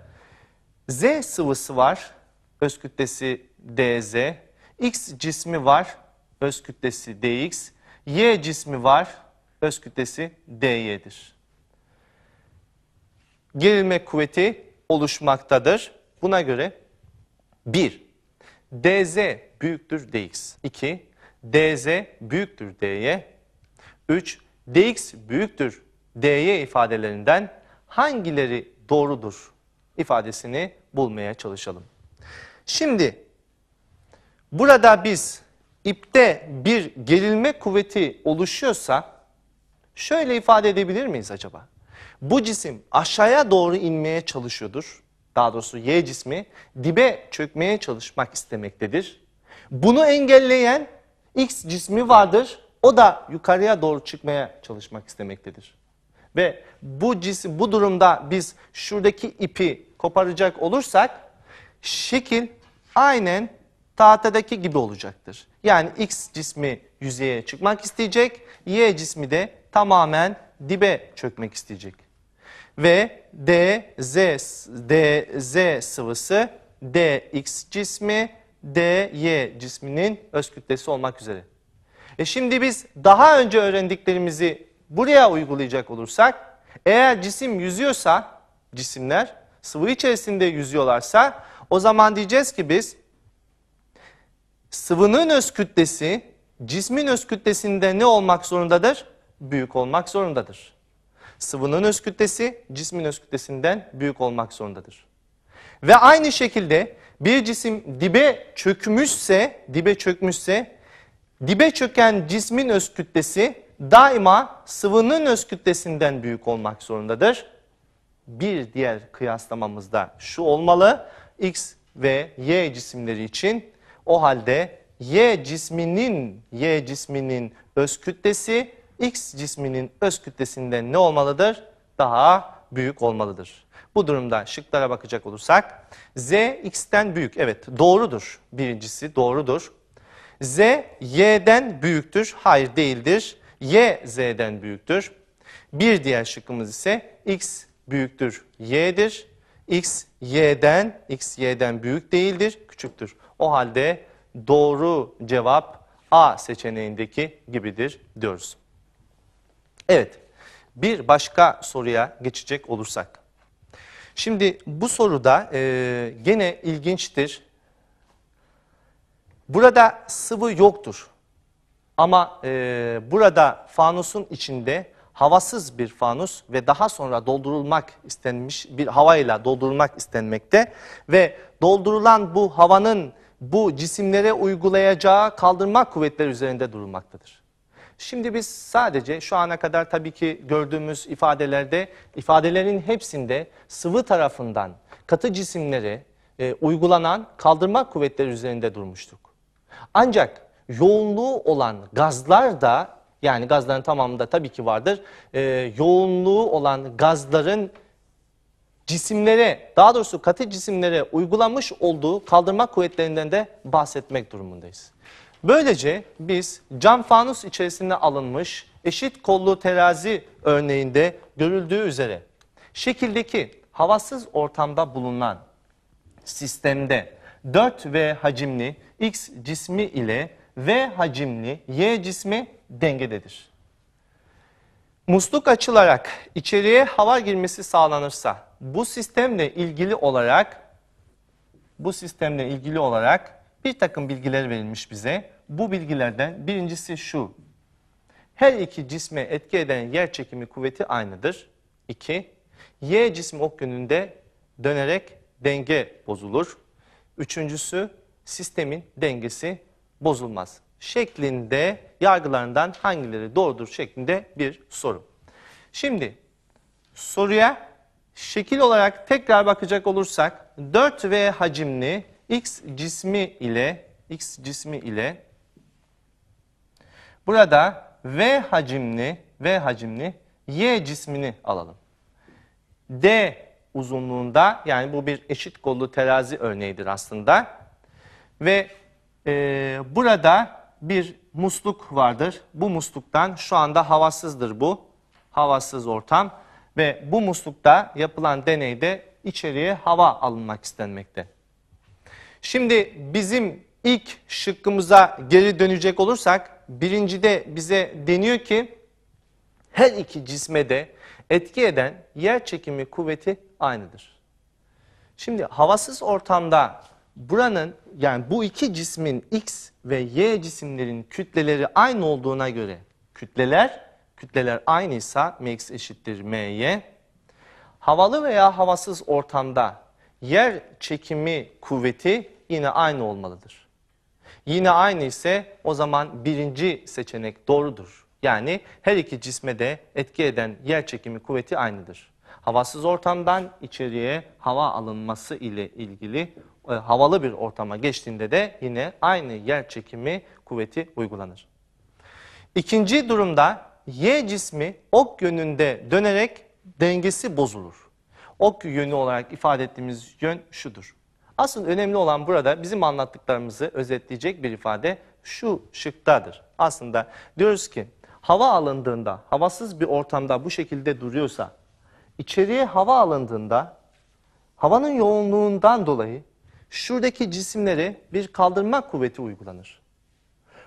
Z sıvısı var, öz kütlesi dz. X cismi var, öz kütlesi dx. Y cismi var, öz kütlesi dy'dir. Gerilme kuvveti oluşmaktadır. Buna göre 1. DZ büyüktür DX. 2. DZ büyüktür DY. 3. DX büyüktür DY ifadelerinden hangileri doğrudur ifadesini bulmaya çalışalım. Şimdi burada biz ipte bir gerilme kuvveti oluşuyorsa şöyle ifade edebilir miyiz acaba? Bu cisim aşağıya doğru inmeye çalışıyordur. Daha doğrusu Y cismi dibe çökmeye çalışmak istemektedir. Bunu engelleyen X cismi vardır. O da yukarıya doğru çıkmaya çalışmak istemektedir. Ve bu cisim bu durumda biz şuradaki ipi koparacak olursak şekil aynen tahtadaki gibi olacaktır. Yani X cismi yüzeye çıkmak isteyecek, Y cismi de tamamen dibe çökmek isteyecek. Ve d z d z sıvısı d x cismi d y cisminin öz kütlesi olmak üzere. E şimdi biz daha önce öğrendiklerimizi buraya uygulayacak olursak eğer cisim yüzüyorsa cisimler sıvı içerisinde yüzüyorlarsa o zaman diyeceğiz ki biz sıvının öz kütlesi cismin öz kütlesinde ne olmak zorundadır? büyük olmak zorundadır. Sıvının öz kütlesi cismin öz kütlesinden büyük olmak zorundadır. Ve aynı şekilde bir cisim dibe çökmüşse, dibe çökmüşse dibe çöken cismin öz kütlesi daima sıvının öz kütlesinden büyük olmak zorundadır. Bir diğer kıyaslamamızda şu olmalı. X ve Y cisimleri için o halde Y cisminin Y cisminin öz kütlesi X cisminin öz kütlesinden ne olmalıdır? Daha büyük olmalıdır. Bu durumda şıklara bakacak olursak Z X'ten büyük. Evet doğrudur. Birincisi doğrudur. Z Y'den büyüktür. Hayır değildir. Y Z'den büyüktür. Bir diğer şıkkımız ise X büyüktür Y'dir. X Y'den X Y'den büyük değildir. Küçüktür. O halde doğru cevap A seçeneğindeki gibidir diyoruz. Evet, bir başka soruya geçecek olursak. Şimdi bu soruda e, gene ilginçtir. Burada sıvı yoktur. Ama e, burada fanusun içinde havasız bir fanus ve daha sonra doldurulmak istenmiş bir havayla doldurulmak istenmekte. Ve doldurulan bu havanın bu cisimlere uygulayacağı kaldırma kuvvetleri üzerinde durulmaktadır. Şimdi biz sadece şu ana kadar tabii ki gördüğümüz ifadelerde, ifadelerin hepsinde sıvı tarafından katı cisimlere e, uygulanan kaldırma kuvvetleri üzerinde durmuştuk. Ancak yoğunluğu olan gazlar da, yani gazların tamamında tabii ki vardır, e, yoğunluğu olan gazların cisimlere, daha doğrusu katı cisimlere uygulamış olduğu kaldırma kuvvetlerinden de bahsetmek durumundayız. Böylece biz cam fanus içerisinde alınmış eşit kollu terazi örneğinde görüldüğü üzere şekildeki havasız ortamda bulunan sistemde 4V hacimli X cismi ile V hacimli Y cismi dengededir. Musluk açılarak içeriye hava girmesi sağlanırsa bu sistemle ilgili olarak bu sistemle ilgili olarak bir takım bilgiler verilmiş bize bu bilgilerden birincisi şu. Her iki cisme etki eden yer çekimi kuvveti aynıdır. İki, Y cismi ok yönünde dönerek denge bozulur. Üçüncüsü sistemin dengesi bozulmaz şeklinde yargılarından hangileri doğrudur şeklinde bir soru. Şimdi soruya şekil olarak tekrar bakacak olursak 4V hacimli X cismi ile X cismi ile Burada V hacimli V hacimli Y cismini alalım. D uzunluğunda yani bu bir eşit kollu terazi örneğidir aslında. Ve e, burada bir musluk vardır. Bu musluktan şu anda havasızdır bu. Havasız ortam ve bu muslukta yapılan deneyde içeriye hava alınmak istenmekte. Şimdi bizim ilk şıkkımıza geri dönecek olursak birincide bize deniyor ki her iki cismede etki eden yer çekimi kuvveti aynıdır. Şimdi havasız ortamda buranın yani bu iki cismin X ve Y cisimlerin kütleleri aynı olduğuna göre kütleler kütleler aynıysa mx eşittir my. Havalı veya havasız ortamda yer çekimi kuvveti yine aynı olmalıdır. Yine aynı ise o zaman birinci seçenek doğrudur. Yani her iki cisme de etki eden yer çekimi kuvveti aynıdır. Havasız ortamdan içeriye hava alınması ile ilgili e, havalı bir ortama geçtiğinde de yine aynı yer çekimi kuvveti uygulanır. İkinci durumda Y cismi ok yönünde dönerek dengesi bozulur. Ok yönü olarak ifade ettiğimiz yön şudur. Asıl önemli olan burada bizim anlattıklarımızı özetleyecek bir ifade şu şıktadır. Aslında diyoruz ki hava alındığında, havasız bir ortamda bu şekilde duruyorsa, içeriye hava alındığında havanın yoğunluğundan dolayı şuradaki cisimlere bir kaldırma kuvveti uygulanır.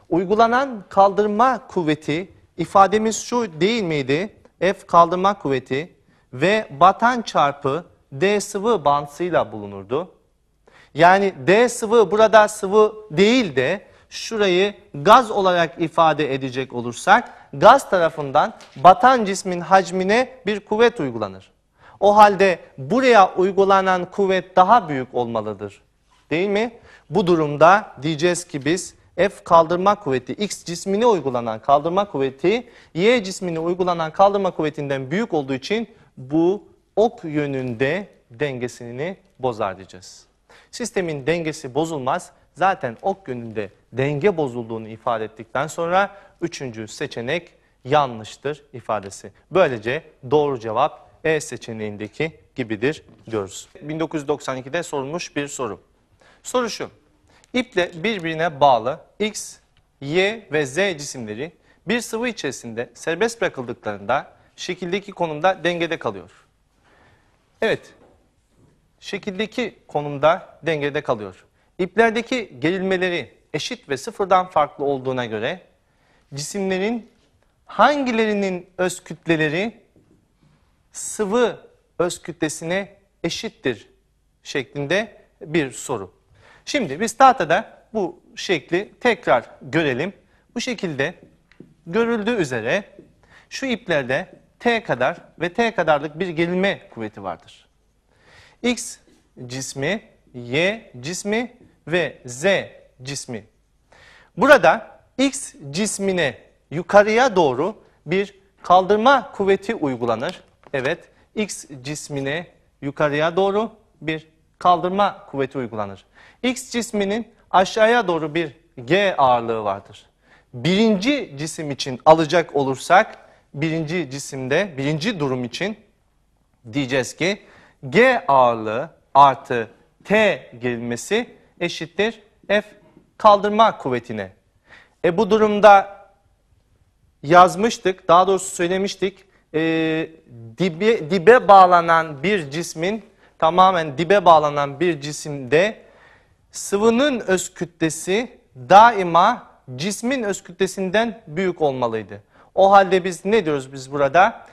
Uygulanan kaldırma kuvveti ifademiz şu değil miydi? F kaldırma kuvveti ve batan çarpı D sıvı bantıyla bulunurdu. Yani D sıvı burada sıvı değil de şurayı gaz olarak ifade edecek olursak gaz tarafından batan cismin hacmine bir kuvvet uygulanır. O halde buraya uygulanan kuvvet daha büyük olmalıdır. Değil mi? Bu durumda diyeceğiz ki biz F kaldırma kuvveti, X cismine uygulanan kaldırma kuvveti, Y cismine uygulanan kaldırma kuvvetinden büyük olduğu için bu ok yönünde dengesini bozar diyeceğiz. Sistemin dengesi bozulmaz. Zaten ok gününde denge bozulduğunu ifade ettikten sonra üçüncü seçenek yanlıştır ifadesi. Böylece doğru cevap E seçeneğindeki gibidir diyoruz. 1992'de sorulmuş bir soru. Soru şu. İple birbirine bağlı X, Y ve Z cisimleri bir sıvı içerisinde serbest bırakıldıklarında şekildeki konumda dengede kalıyor. Evet, şekildeki konumda dengede kalıyor. İplerdeki gerilmeleri eşit ve sıfırdan farklı olduğuna göre cisimlerin hangilerinin öz kütleleri sıvı öz kütlesine eşittir şeklinde bir soru. Şimdi biz tahtada bu şekli tekrar görelim. Bu şekilde görüldüğü üzere şu iplerde T kadar ve T kadarlık bir gerilme kuvveti vardır. X cismi, Y cismi ve Z cismi. Burada X cismine yukarıya doğru bir kaldırma kuvveti uygulanır. Evet, X cismine yukarıya doğru bir kaldırma kuvveti uygulanır. X cisminin aşağıya doğru bir G ağırlığı vardır. Birinci cisim için alacak olursak, birinci cisimde, birinci durum için diyeceğiz ki G ağırlığı artı T gerilmesi eşittir F kaldırma kuvvetine. E bu durumda yazmıştık, daha doğrusu söylemiştik. E, dibe, dibe bağlanan bir cismin, tamamen dibe bağlanan bir cisimde sıvının öz kütlesi daima cismin öz kütlesinden büyük olmalıydı. O halde biz ne diyoruz biz burada?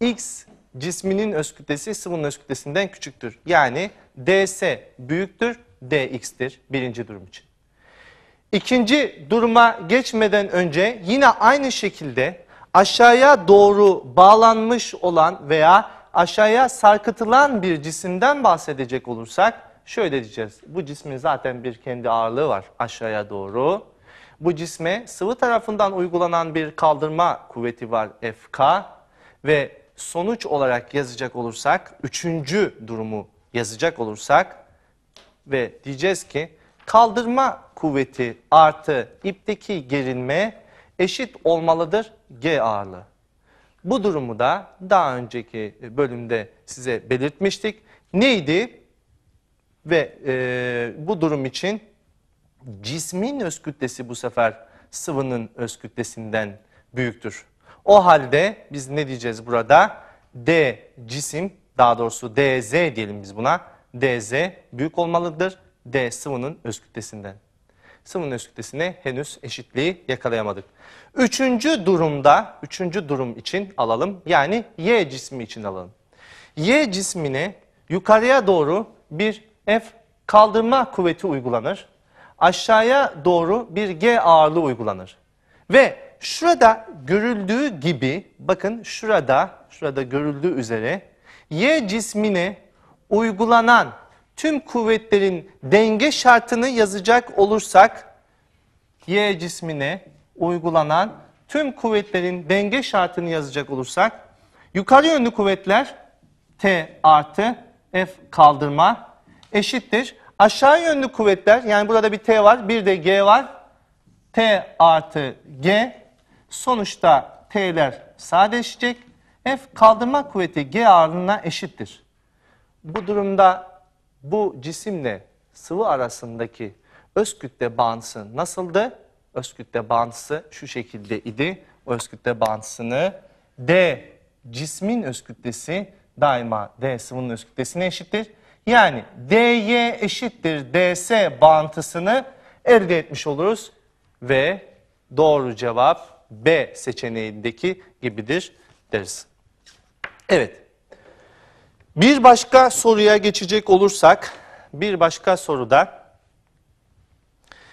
X cisminin öz kütlesi sıvının öz kütlesinden küçüktür. Yani ds büyüktür, dx'tir birinci durum için. İkinci duruma geçmeden önce yine aynı şekilde aşağıya doğru bağlanmış olan veya aşağıya sarkıtılan bir cisimden bahsedecek olursak şöyle diyeceğiz. Bu cismin zaten bir kendi ağırlığı var aşağıya doğru. Bu cisme sıvı tarafından uygulanan bir kaldırma kuvveti var Fk ve sonuç olarak yazacak olursak, üçüncü durumu yazacak olursak ve diyeceğiz ki kaldırma kuvveti artı ipteki gerilme eşit olmalıdır G ağırlığı. Bu durumu da daha önceki bölümde size belirtmiştik. Neydi? Ve e, bu durum için cismin öz kütlesi bu sefer sıvının öz kütlesinden büyüktür. O halde biz ne diyeceğiz burada? D cisim daha doğrusu DZ diyelim biz buna. DZ büyük olmalıdır. D sıvının öz kütlesinden. Sıvının öz kütlesine henüz eşitliği yakalayamadık. Üçüncü durumda, üçüncü durum için alalım. Yani Y cismi için alalım. Y cismine yukarıya doğru bir F kaldırma kuvveti uygulanır. Aşağıya doğru bir G ağırlığı uygulanır. Ve Şurada görüldüğü gibi bakın şurada şurada görüldüğü üzere Y cismine uygulanan tüm kuvvetlerin denge şartını yazacak olursak Y cismine uygulanan tüm kuvvetlerin denge şartını yazacak olursak yukarı yönlü kuvvetler T artı F kaldırma eşittir. Aşağı yönlü kuvvetler yani burada bir T var bir de G var. T artı G Sonuçta T'ler sadeleşecek. F kaldırma kuvveti G ağırlığına eşittir. Bu durumda bu cisimle sıvı arasındaki öz kütle bağıntısı nasıldı? Öz kütle bağıntısı şu şekilde idi. Öz kütle bağıntısını D cismin öz kütlesi daima D sıvının öz kütlesine eşittir. Yani DY eşittir DS bağıntısını elde etmiş oluruz ve doğru cevap B seçeneğindeki gibidir deriz. Evet. Bir başka soruya geçecek olursak, bir başka soruda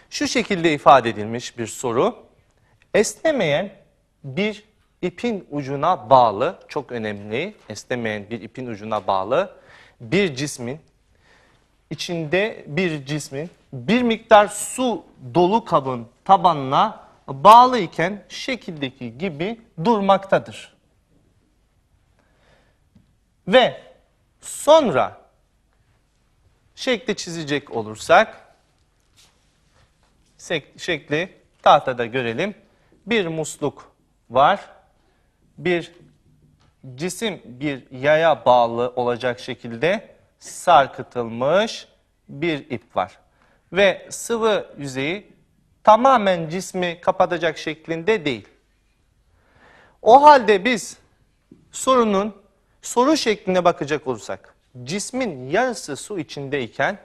şu şekilde ifade edilmiş bir soru. Esnemeyen bir ipin ucuna bağlı, çok önemli, esnemeyen bir ipin ucuna bağlı bir cismin içinde bir cismin bir miktar su dolu kabın tabanına bağlı iken şekildeki gibi durmaktadır. Ve sonra şekli çizecek olursak şekli tahtada görelim. Bir musluk var. Bir cisim bir yaya bağlı olacak şekilde sarkıtılmış bir ip var. Ve sıvı yüzeyi tamamen cismi kapatacak şeklinde değil. O halde biz sorunun soru şeklinde bakacak olursak cismin yarısı su içindeyken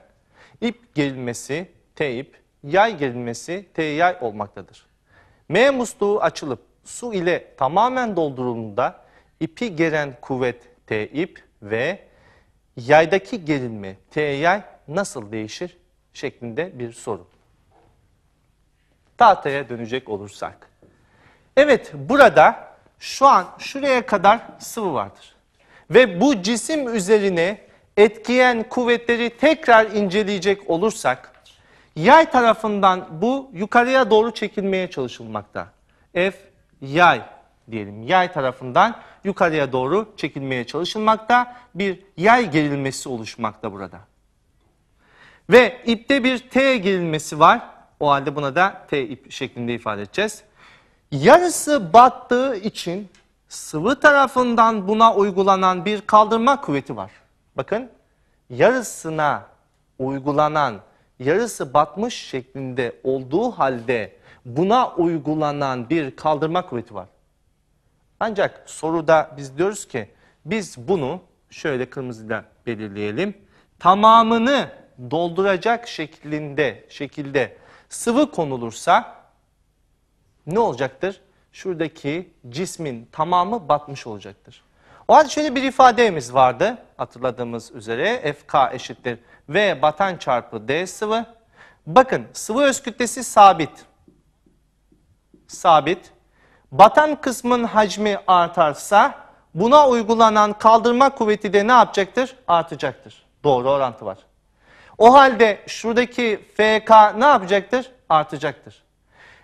ip gerilmesi T yay gerilmesi T olmaktadır. M musluğu açılıp su ile tamamen doldurulduğunda ipi geren kuvvet T ve yaydaki gerilme T nasıl değişir şeklinde bir soru tahtaya dönecek olursak. Evet burada şu an şuraya kadar sıvı vardır. Ve bu cisim üzerine etkiyen kuvvetleri tekrar inceleyecek olursak yay tarafından bu yukarıya doğru çekilmeye çalışılmakta. F yay diyelim yay tarafından yukarıya doğru çekilmeye çalışılmakta. Bir yay gerilmesi oluşmakta burada. Ve ipte bir T gerilmesi var o halde buna da T ip şeklinde ifade edeceğiz. Yarısı battığı için sıvı tarafından buna uygulanan bir kaldırma kuvveti var. Bakın yarısına uygulanan, yarısı batmış şeklinde olduğu halde buna uygulanan bir kaldırma kuvveti var. Ancak soruda biz diyoruz ki biz bunu şöyle kırmızıyla belirleyelim. Tamamını dolduracak şeklinde şekilde sıvı konulursa ne olacaktır? Şuradaki cismin tamamı batmış olacaktır. O halde şöyle bir ifademiz vardı hatırladığımız üzere. Fk eşittir V batan çarpı D sıvı. Bakın sıvı öz kütlesi sabit. Sabit. Batan kısmın hacmi artarsa buna uygulanan kaldırma kuvveti de ne yapacaktır? Artacaktır. Doğru orantı var. O halde şuradaki FK ne yapacaktır? Artacaktır.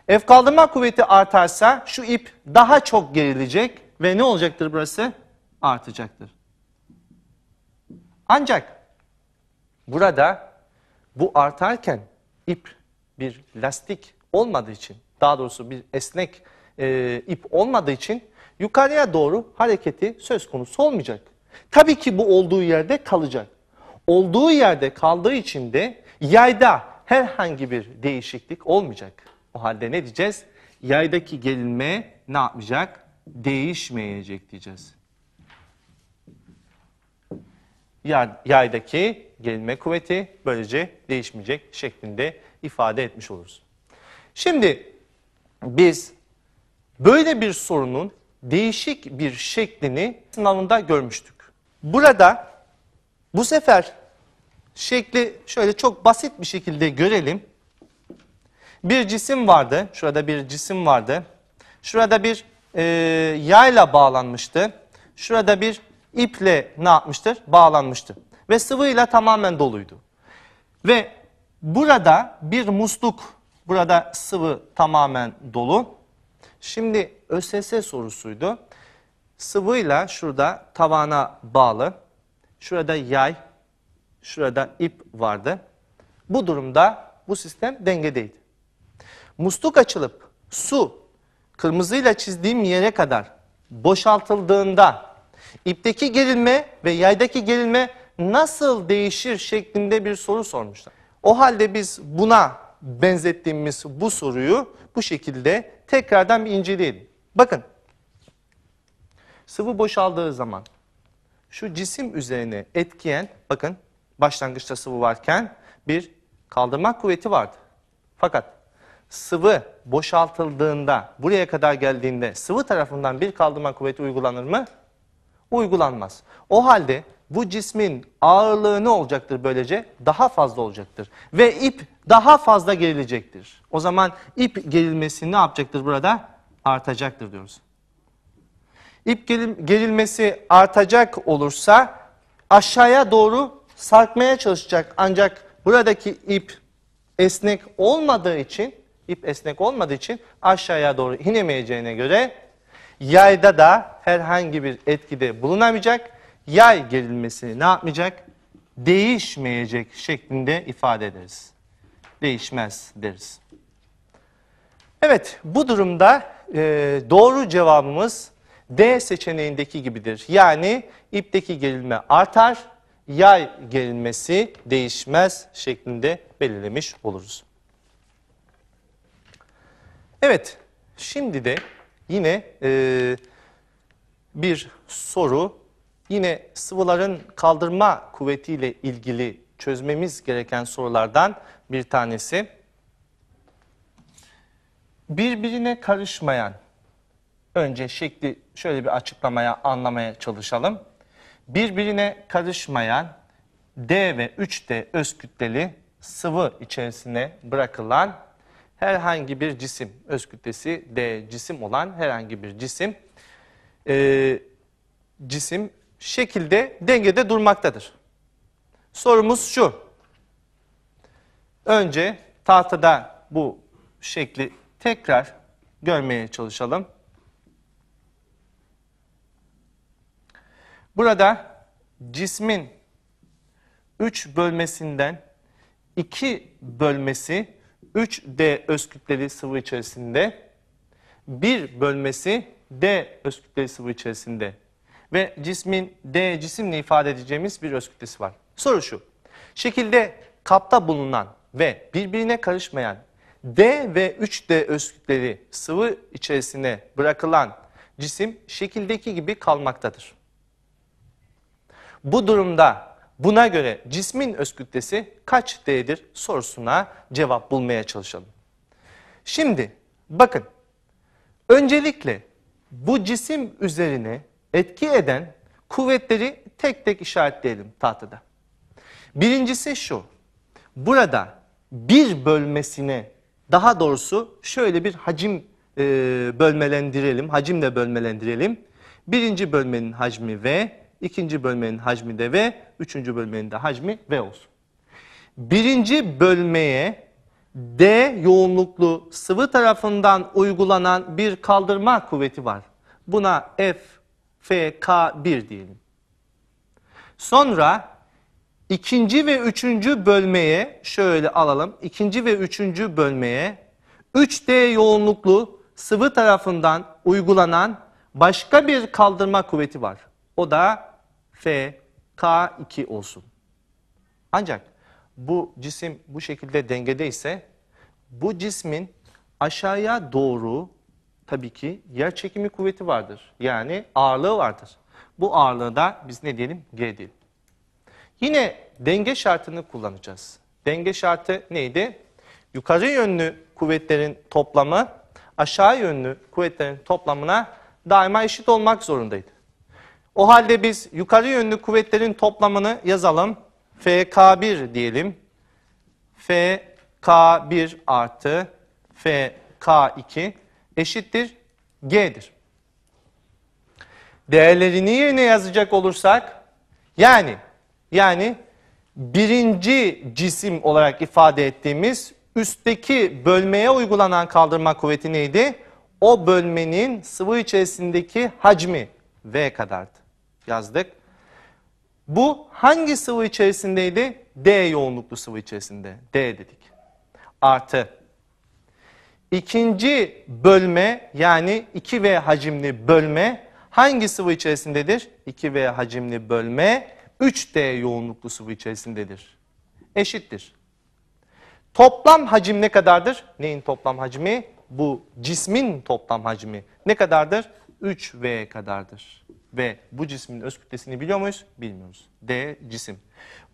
F kaldırma kuvveti artarsa şu ip daha çok gerilecek ve ne olacaktır burası? Artacaktır. Ancak burada bu artarken ip bir lastik olmadığı için daha doğrusu bir esnek e, ip olmadığı için yukarıya doğru hareketi söz konusu olmayacak. Tabii ki bu olduğu yerde kalacak olduğu yerde kaldığı için de yayda herhangi bir değişiklik olmayacak. O halde ne diyeceğiz? Yaydaki gerilme ne yapmayacak? Değişmeyecek diyeceğiz. Yaydaki gerilme kuvveti böylece değişmeyecek şeklinde ifade etmiş oluruz. Şimdi biz böyle bir sorunun değişik bir şeklini sınavında görmüştük. Burada bu sefer şekli şöyle çok basit bir şekilde görelim. Bir cisim vardı. Şurada bir cisim vardı. Şurada bir e, yayla bağlanmıştı. Şurada bir iple ne yapmıştır? Bağlanmıştı. Ve sıvıyla tamamen doluydu. Ve burada bir musluk, burada sıvı tamamen dolu. Şimdi ÖSS sorusuydu. Sıvıyla şurada tavana bağlı. Şurada yay, şurada ip vardı. Bu durumda bu sistem dengedeydi. Musluk açılıp su kırmızıyla çizdiğim yere kadar boşaltıldığında ipteki gerilme ve yaydaki gerilme nasıl değişir şeklinde bir soru sormuşlar. O halde biz buna benzettiğimiz bu soruyu bu şekilde tekrardan bir inceleyelim. Bakın sıvı boşaldığı zaman şu cisim üzerine etkiyen bakın başlangıçta sıvı varken bir kaldırma kuvveti vardı. Fakat sıvı boşaltıldığında buraya kadar geldiğinde sıvı tarafından bir kaldırma kuvveti uygulanır mı? Uygulanmaz. O halde bu cismin ağırlığı ne olacaktır böylece? Daha fazla olacaktır. Ve ip daha fazla gerilecektir. O zaman ip gerilmesi ne yapacaktır burada? Artacaktır diyoruz ip gerilmesi artacak olursa aşağıya doğru sarkmaya çalışacak. Ancak buradaki ip esnek olmadığı için ip esnek olmadığı için aşağıya doğru inemeyeceğine göre yayda da herhangi bir etkide bulunamayacak. Yay gerilmesi ne yapmayacak? Değişmeyecek şeklinde ifade ederiz. Değişmez deriz. Evet bu durumda e, doğru cevabımız D seçeneğindeki gibidir. Yani ipteki gerilme artar, yay gerilmesi değişmez şeklinde belirlemiş oluruz. Evet, şimdi de yine e, bir soru. Yine sıvıların kaldırma kuvvetiyle ilgili çözmemiz gereken sorulardan bir tanesi. Birbirine karışmayan önce şekli şöyle bir açıklamaya, anlamaya çalışalım. Birbirine karışmayan D ve 3D öz kütleli sıvı içerisine bırakılan herhangi bir cisim, öz kütlesi D cisim olan herhangi bir cisim, e, cisim şekilde dengede durmaktadır. Sorumuz şu. Önce tahtada bu şekli tekrar görmeye çalışalım. Burada cismin 3 bölmesinden 2 bölmesi 3D öz kütleli sıvı içerisinde, 1 bölmesi D öz kütleli sıvı içerisinde ve cismin D cisimle ifade edeceğimiz bir öz kütlesi var. Soru şu, şekilde kapta bulunan ve birbirine karışmayan D ve 3D öz kütleli sıvı içerisine bırakılan cisim şekildeki gibi kalmaktadır. Bu durumda buna göre cismin öz kütlesi kaç D'dir sorusuna cevap bulmaya çalışalım. Şimdi bakın öncelikle bu cisim üzerine etki eden kuvvetleri tek tek işaretleyelim tahtada. Birincisi şu burada bir bölmesine daha doğrusu şöyle bir hacim e, bölmelendirelim hacimle bölmelendirelim. Birinci bölmenin hacmi V ikinci bölmenin hacmi de V, üçüncü bölmenin de hacmi V olsun. Birinci bölmeye D yoğunluklu sıvı tarafından uygulanan bir kaldırma kuvveti var. Buna F, FK1 diyelim. Sonra ikinci ve üçüncü bölmeye şöyle alalım. İkinci ve üçüncü bölmeye 3D yoğunluklu sıvı tarafından uygulanan başka bir kaldırma kuvveti var. O da fk 2 olsun. Ancak bu cisim bu şekilde dengede ise bu cismin aşağıya doğru tabii ki yer çekimi kuvveti vardır. Yani ağırlığı vardır. Bu ağırlığı da biz ne diyelim? G diyelim. Yine denge şartını kullanacağız. Denge şartı neydi? Yukarı yönlü kuvvetlerin toplamı aşağı yönlü kuvvetlerin toplamına daima eşit olmak zorundaydı. O halde biz yukarı yönlü kuvvetlerin toplamını yazalım. FK1 diyelim. FK1 artı FK2 eşittir G'dir. Değerlerini yerine yazacak olursak yani yani birinci cisim olarak ifade ettiğimiz üstteki bölmeye uygulanan kaldırma kuvveti neydi? O bölmenin sıvı içerisindeki hacmi V kadardı yazdık. Bu hangi sıvı içerisindeydi? D yoğunluklu sıvı içerisinde. D dedik. Artı. İkinci bölme yani 2V hacimli bölme hangi sıvı içerisindedir? 2V hacimli bölme 3D yoğunluklu sıvı içerisindedir. Eşittir. Toplam hacim ne kadardır? Neyin toplam hacmi? Bu cismin toplam hacmi ne kadardır? 3V kadardır ve bu cismin öz kütlesini biliyor muyuz? Bilmiyoruz. D cisim.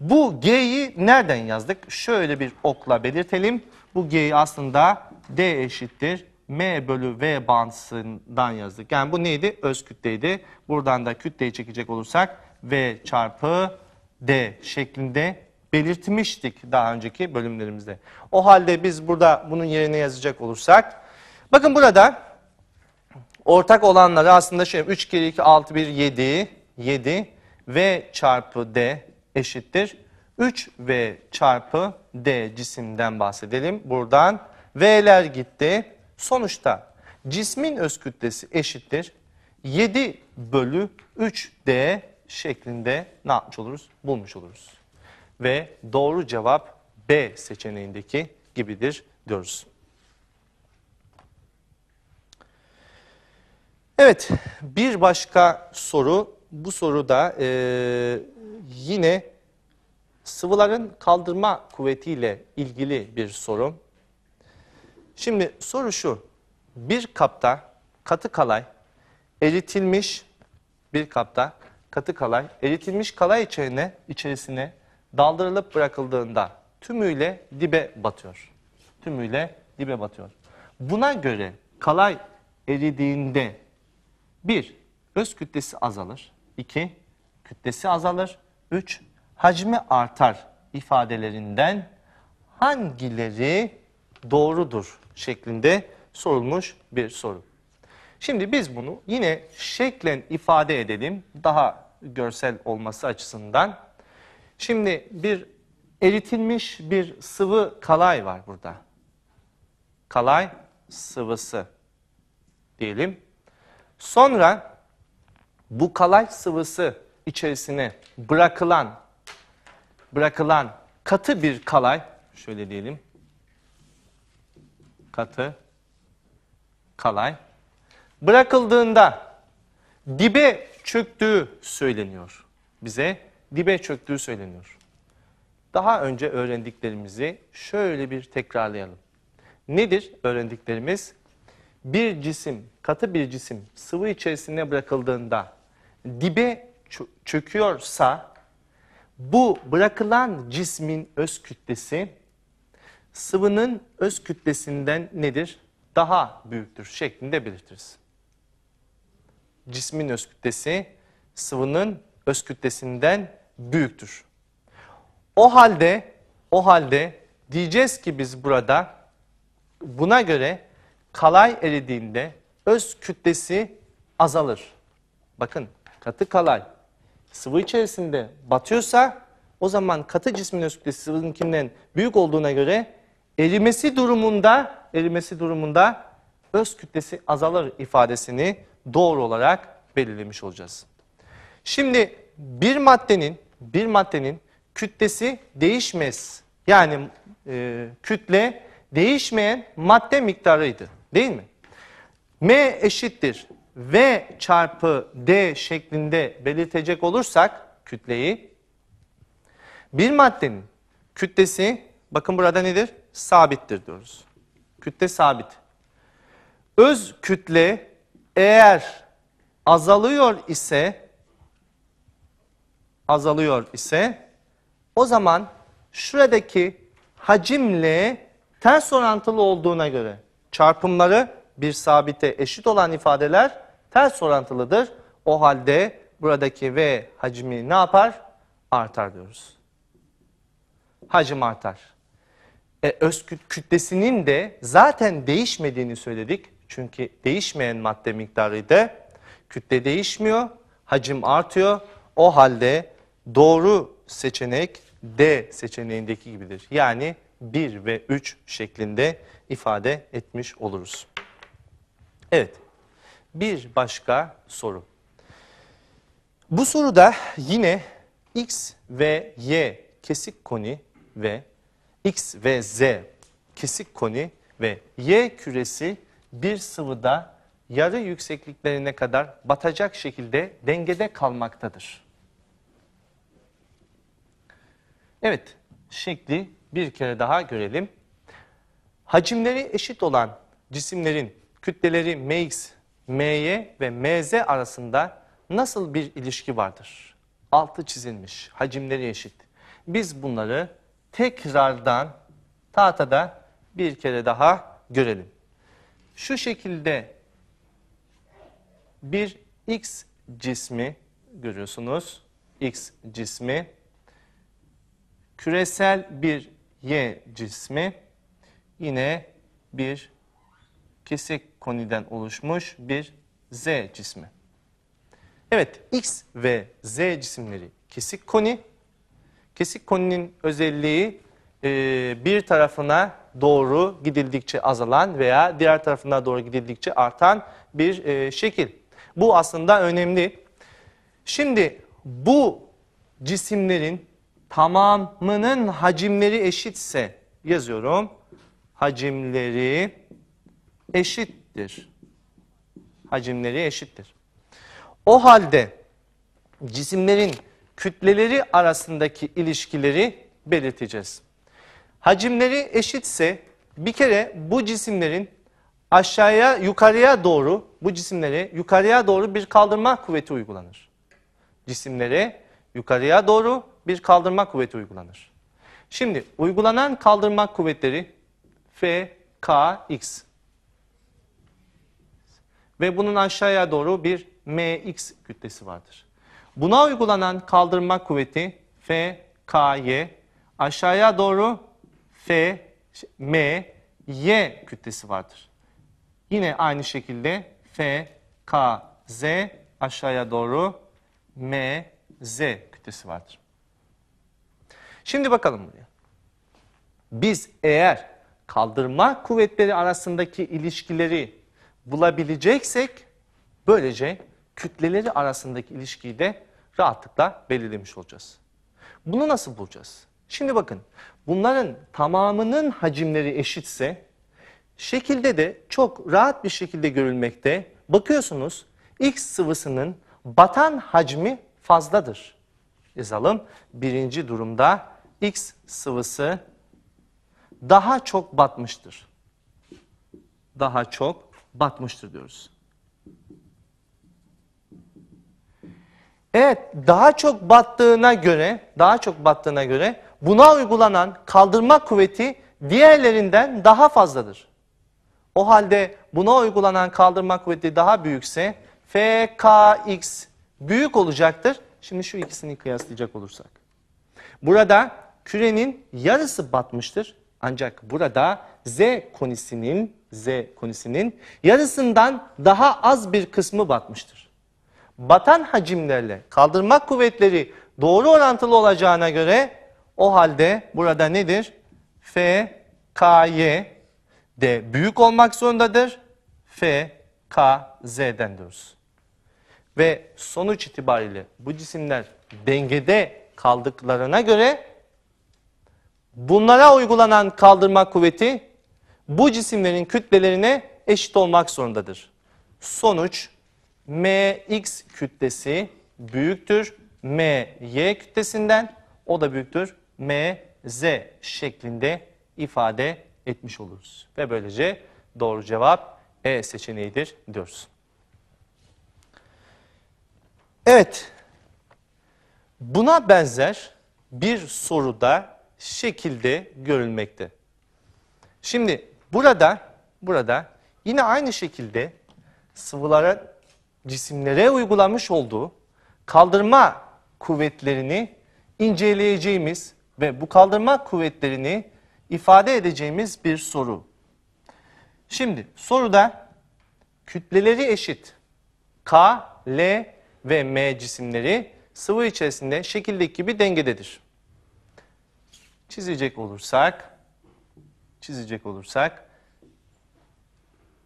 Bu G'yi nereden yazdık? Şöyle bir okla belirtelim. Bu G'yi aslında D eşittir. M bölü V bandından yazdık. Yani bu neydi? Öz kütleydi. Buradan da kütleyi çekecek olursak V çarpı D şeklinde belirtmiştik daha önceki bölümlerimizde. O halde biz burada bunun yerine yazacak olursak. Bakın burada Ortak olanları aslında şey 3 kere 2 6 1 7 7 v çarpı d eşittir. 3 v çarpı d cisimden bahsedelim. Buradan v'ler gitti. Sonuçta cismin öz kütlesi eşittir. 7 bölü 3d şeklinde ne yapmış oluruz? Bulmuş oluruz. Ve doğru cevap B seçeneğindeki gibidir diyoruz. Evet bir başka soru bu soruda e, yine sıvıların kaldırma kuvvetiyle ilgili bir soru. Şimdi soru şu bir kapta katı kalay eritilmiş bir kapta katı kalay eritilmiş kalay içerine içerisine daldırılıp bırakıldığında tümüyle dibe batıyor. Tümüyle dibe batıyor. Buna göre kalay eridiğinde bir, öz kütlesi azalır. İki, kütlesi azalır. Üç, hacmi artar ifadelerinden hangileri doğrudur şeklinde sorulmuş bir soru. Şimdi biz bunu yine şeklen ifade edelim daha görsel olması açısından. Şimdi bir eritilmiş bir sıvı kalay var burada. Kalay sıvısı diyelim. Sonra bu kalaç sıvısı içerisine bırakılan bırakılan katı bir kalay şöyle diyelim katı kalay bırakıldığında dibe çöktüğü söyleniyor. Bize dibe çöktüğü söyleniyor. Daha önce öğrendiklerimizi şöyle bir tekrarlayalım. Nedir öğrendiklerimiz? bir cisim, katı bir cisim sıvı içerisinde bırakıldığında dibe çöküyorsa bu bırakılan cismin öz kütlesi sıvının öz kütlesinden nedir? Daha büyüktür şeklinde belirtiriz. Cismin öz kütlesi sıvının öz kütlesinden büyüktür. O halde o halde diyeceğiz ki biz burada buna göre kalay eridiğinde öz kütlesi azalır. Bakın katı kalay sıvı içerisinde batıyorsa o zaman katı cismin öz kütlesi sıvınkinden büyük olduğuna göre erimesi durumunda erimesi durumunda öz kütlesi azalır ifadesini doğru olarak belirlemiş olacağız. Şimdi bir maddenin bir maddenin kütlesi değişmez. Yani e, kütle değişmeyen madde miktarıydı. Değil mi? M eşittir V çarpı D şeklinde belirtecek olursak kütleyi bir maddenin kütlesi bakın burada nedir? Sabittir diyoruz. Kütle sabit. Öz kütle eğer azalıyor ise azalıyor ise o zaman şuradaki hacimle ters orantılı olduğuna göre çarpımları bir sabite eşit olan ifadeler ters orantılıdır. O halde buradaki V hacmi ne yapar? Artar diyoruz. Hacim artar. E, öz kütlesinin de zaten değişmediğini söyledik. Çünkü değişmeyen madde miktarı da kütle değişmiyor, hacim artıyor. O halde doğru seçenek D seçeneğindeki gibidir. Yani 1 ve 3 şeklinde ifade etmiş oluruz. Evet, bir başka soru. Bu soruda yine X ve Y kesik koni ve X ve Z kesik koni ve Y küresi bir sıvıda yarı yüksekliklerine kadar batacak şekilde dengede kalmaktadır. Evet, şekli bir kere daha görelim. Hacimleri eşit olan cisimlerin kütleleri mx, my ve mz arasında nasıl bir ilişki vardır? Altı çizilmiş, hacimleri eşit. Biz bunları tekrardan tahtada bir kere daha görelim. Şu şekilde bir x cismi görüyorsunuz. X cismi, küresel bir y cismi, yine bir kesik koniden oluşmuş bir Z cismi. Evet X ve Z cisimleri kesik koni. Kesik koninin özelliği e, bir tarafına doğru gidildikçe azalan veya diğer tarafına doğru gidildikçe artan bir e, şekil. Bu aslında önemli. Şimdi bu cisimlerin tamamının hacimleri eşitse yazıyorum hacimleri eşittir. Hacimleri eşittir. O halde cisimlerin kütleleri arasındaki ilişkileri belirteceğiz. Hacimleri eşitse bir kere bu cisimlerin aşağıya yukarıya doğru bu cisimlere yukarıya doğru bir kaldırma kuvveti uygulanır. Cisimlere yukarıya doğru bir kaldırma kuvveti uygulanır. Şimdi uygulanan kaldırma kuvvetleri F, K, X. Ve bunun aşağıya doğru bir MX kütlesi vardır. Buna uygulanan kaldırma kuvveti F, K, Y aşağıya doğru F, M, Y kütlesi vardır. Yine aynı şekilde F, K, Z aşağıya doğru M, Z kütlesi vardır. Şimdi bakalım buraya. Biz eğer kaldırma kuvvetleri arasındaki ilişkileri bulabileceksek böylece kütleleri arasındaki ilişkiyi de rahatlıkla belirlemiş olacağız. Bunu nasıl bulacağız? Şimdi bakın bunların tamamının hacimleri eşitse şekilde de çok rahat bir şekilde görülmekte. Bakıyorsunuz X sıvısının batan hacmi fazladır. Yazalım birinci durumda X sıvısı daha çok batmıştır. Daha çok batmıştır diyoruz. Evet, daha çok battığına göre, daha çok battığına göre buna uygulanan kaldırma kuvveti diğerlerinden daha fazladır. O halde buna uygulanan kaldırma kuvveti daha büyükse FKX büyük olacaktır. Şimdi şu ikisini kıyaslayacak olursak. Burada kürenin yarısı batmıştır. Ancak burada Z konisinin Z konisinin yarısından daha az bir kısmı batmıştır. Batan hacimlerle kaldırma kuvvetleri doğru orantılı olacağına göre o halde burada nedir? F, K, Y de büyük olmak zorundadır. F, K, Z'den diyoruz. Ve sonuç itibariyle bu cisimler dengede kaldıklarına göre bunlara uygulanan kaldırma kuvveti bu cisimlerin kütlelerine eşit olmak zorundadır. Sonuç mx kütlesi büyüktür my kütlesinden o da büyüktür mz şeklinde ifade etmiş oluruz. Ve böylece doğru cevap E seçeneğidir diyoruz. Evet, buna benzer bir soruda şekilde görülmekte. Şimdi burada burada yine aynı şekilde sıvılara cisimlere uygulamış olduğu kaldırma kuvvetlerini inceleyeceğimiz ve bu kaldırma kuvvetlerini ifade edeceğimiz bir soru. Şimdi soruda kütleleri eşit K, L ve M cisimleri sıvı içerisinde şekildeki gibi dengededir çizecek olursak çizecek olursak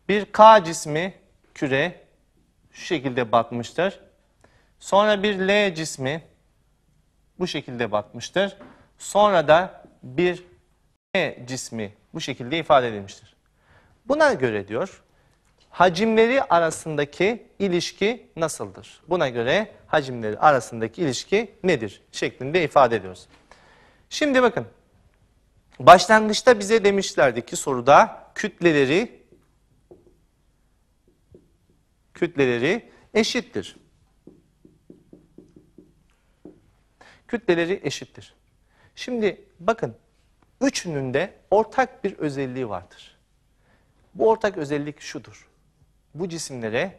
bir K cismi küre şu şekilde batmıştır. Sonra bir L cismi bu şekilde batmıştır. Sonra da bir M cismi bu şekilde ifade edilmiştir. Buna göre diyor hacimleri arasındaki ilişki nasıldır? Buna göre hacimleri arasındaki ilişki nedir? Şeklinde ifade ediyoruz. Şimdi bakın. Başlangıçta bize demişlerdi ki soruda kütleleri kütleleri eşittir. Kütleleri eşittir. Şimdi bakın üçünün de ortak bir özelliği vardır. Bu ortak özellik şudur. Bu cisimlere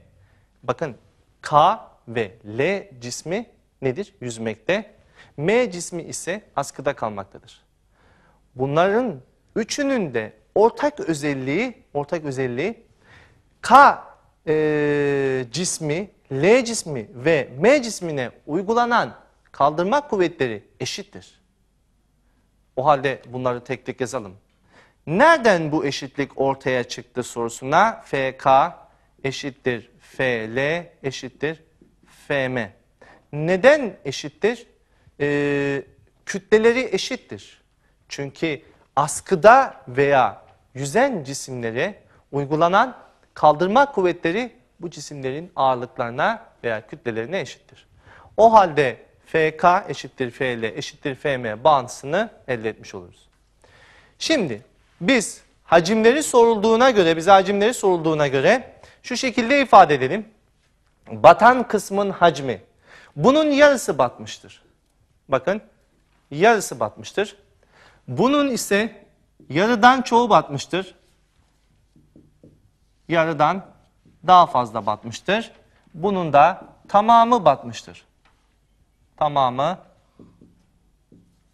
bakın K ve L cismi nedir? Yüzmekte M cismi ise askıda kalmaktadır. Bunların üçünün de ortak özelliği, ortak özelliği K e, cismi, L cismi ve M cismine uygulanan kaldırma kuvvetleri eşittir. O halde bunları tek tek yazalım. Nereden bu eşitlik ortaya çıktı sorusuna FK eşittir FL eşittir FM. Neden eşittir? e, kütleleri eşittir. Çünkü askıda veya yüzen cisimlere uygulanan kaldırma kuvvetleri bu cisimlerin ağırlıklarına veya kütlelerine eşittir. O halde FK eşittir FL eşittir FM bağıntısını elde etmiş oluruz. Şimdi biz hacimleri sorulduğuna göre, bize hacimleri sorulduğuna göre şu şekilde ifade edelim. Batan kısmın hacmi bunun yarısı batmıştır. Bakın yarısı batmıştır. Bunun ise yarıdan çoğu batmıştır. Yarıdan daha fazla batmıştır. Bunun da tamamı batmıştır. Tamamı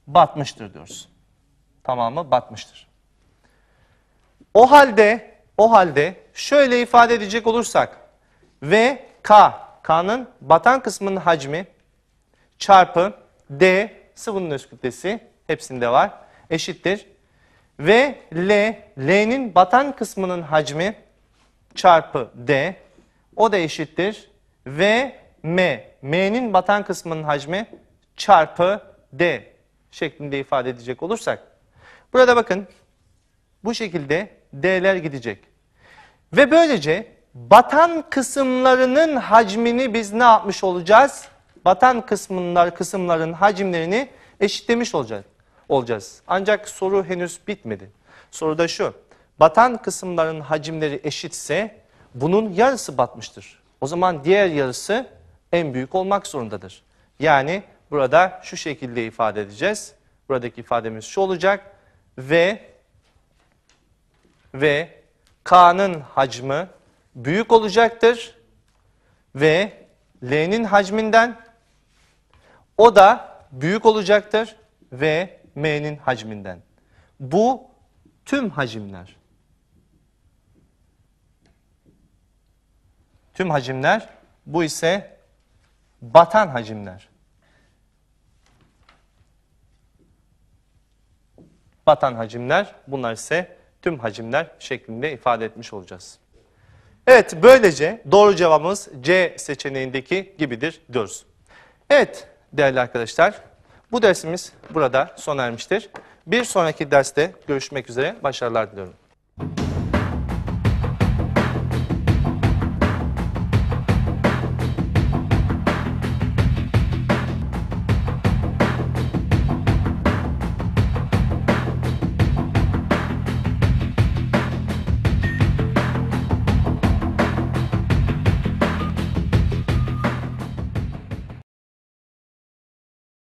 batmıştır diyoruz. Tamamı batmıştır. O halde o halde şöyle ifade edecek olursak ve K K'nın batan kısmının hacmi çarpı D sıvının öz kütlesi hepsinde var eşittir. Ve L, L'nin batan kısmının hacmi çarpı D o da eşittir. Ve M, M'nin batan kısmının hacmi çarpı D şeklinde ifade edecek olursak. Burada bakın bu şekilde D'ler gidecek. Ve böylece batan kısımlarının hacmini biz ne yapmış olacağız? batan kısımlar, kısımların hacimlerini eşitlemiş olacak, olacağız. Ancak soru henüz bitmedi. Soru da şu. Batan kısımların hacimleri eşitse bunun yarısı batmıştır. O zaman diğer yarısı en büyük olmak zorundadır. Yani burada şu şekilde ifade edeceğiz. Buradaki ifademiz şu olacak. V ve K'nın hacmi büyük olacaktır ve L'nin hacminden o da büyük olacaktır ve M'nin hacminden. Bu tüm hacimler. Tüm hacimler. Bu ise batan hacimler. Batan hacimler. Bunlar ise tüm hacimler şeklinde ifade etmiş olacağız. Evet böylece doğru cevabımız C seçeneğindeki gibidir diyoruz. Evet değerli arkadaşlar. Bu dersimiz burada sona ermiştir. Bir sonraki derste görüşmek üzere. Başarılar diliyorum.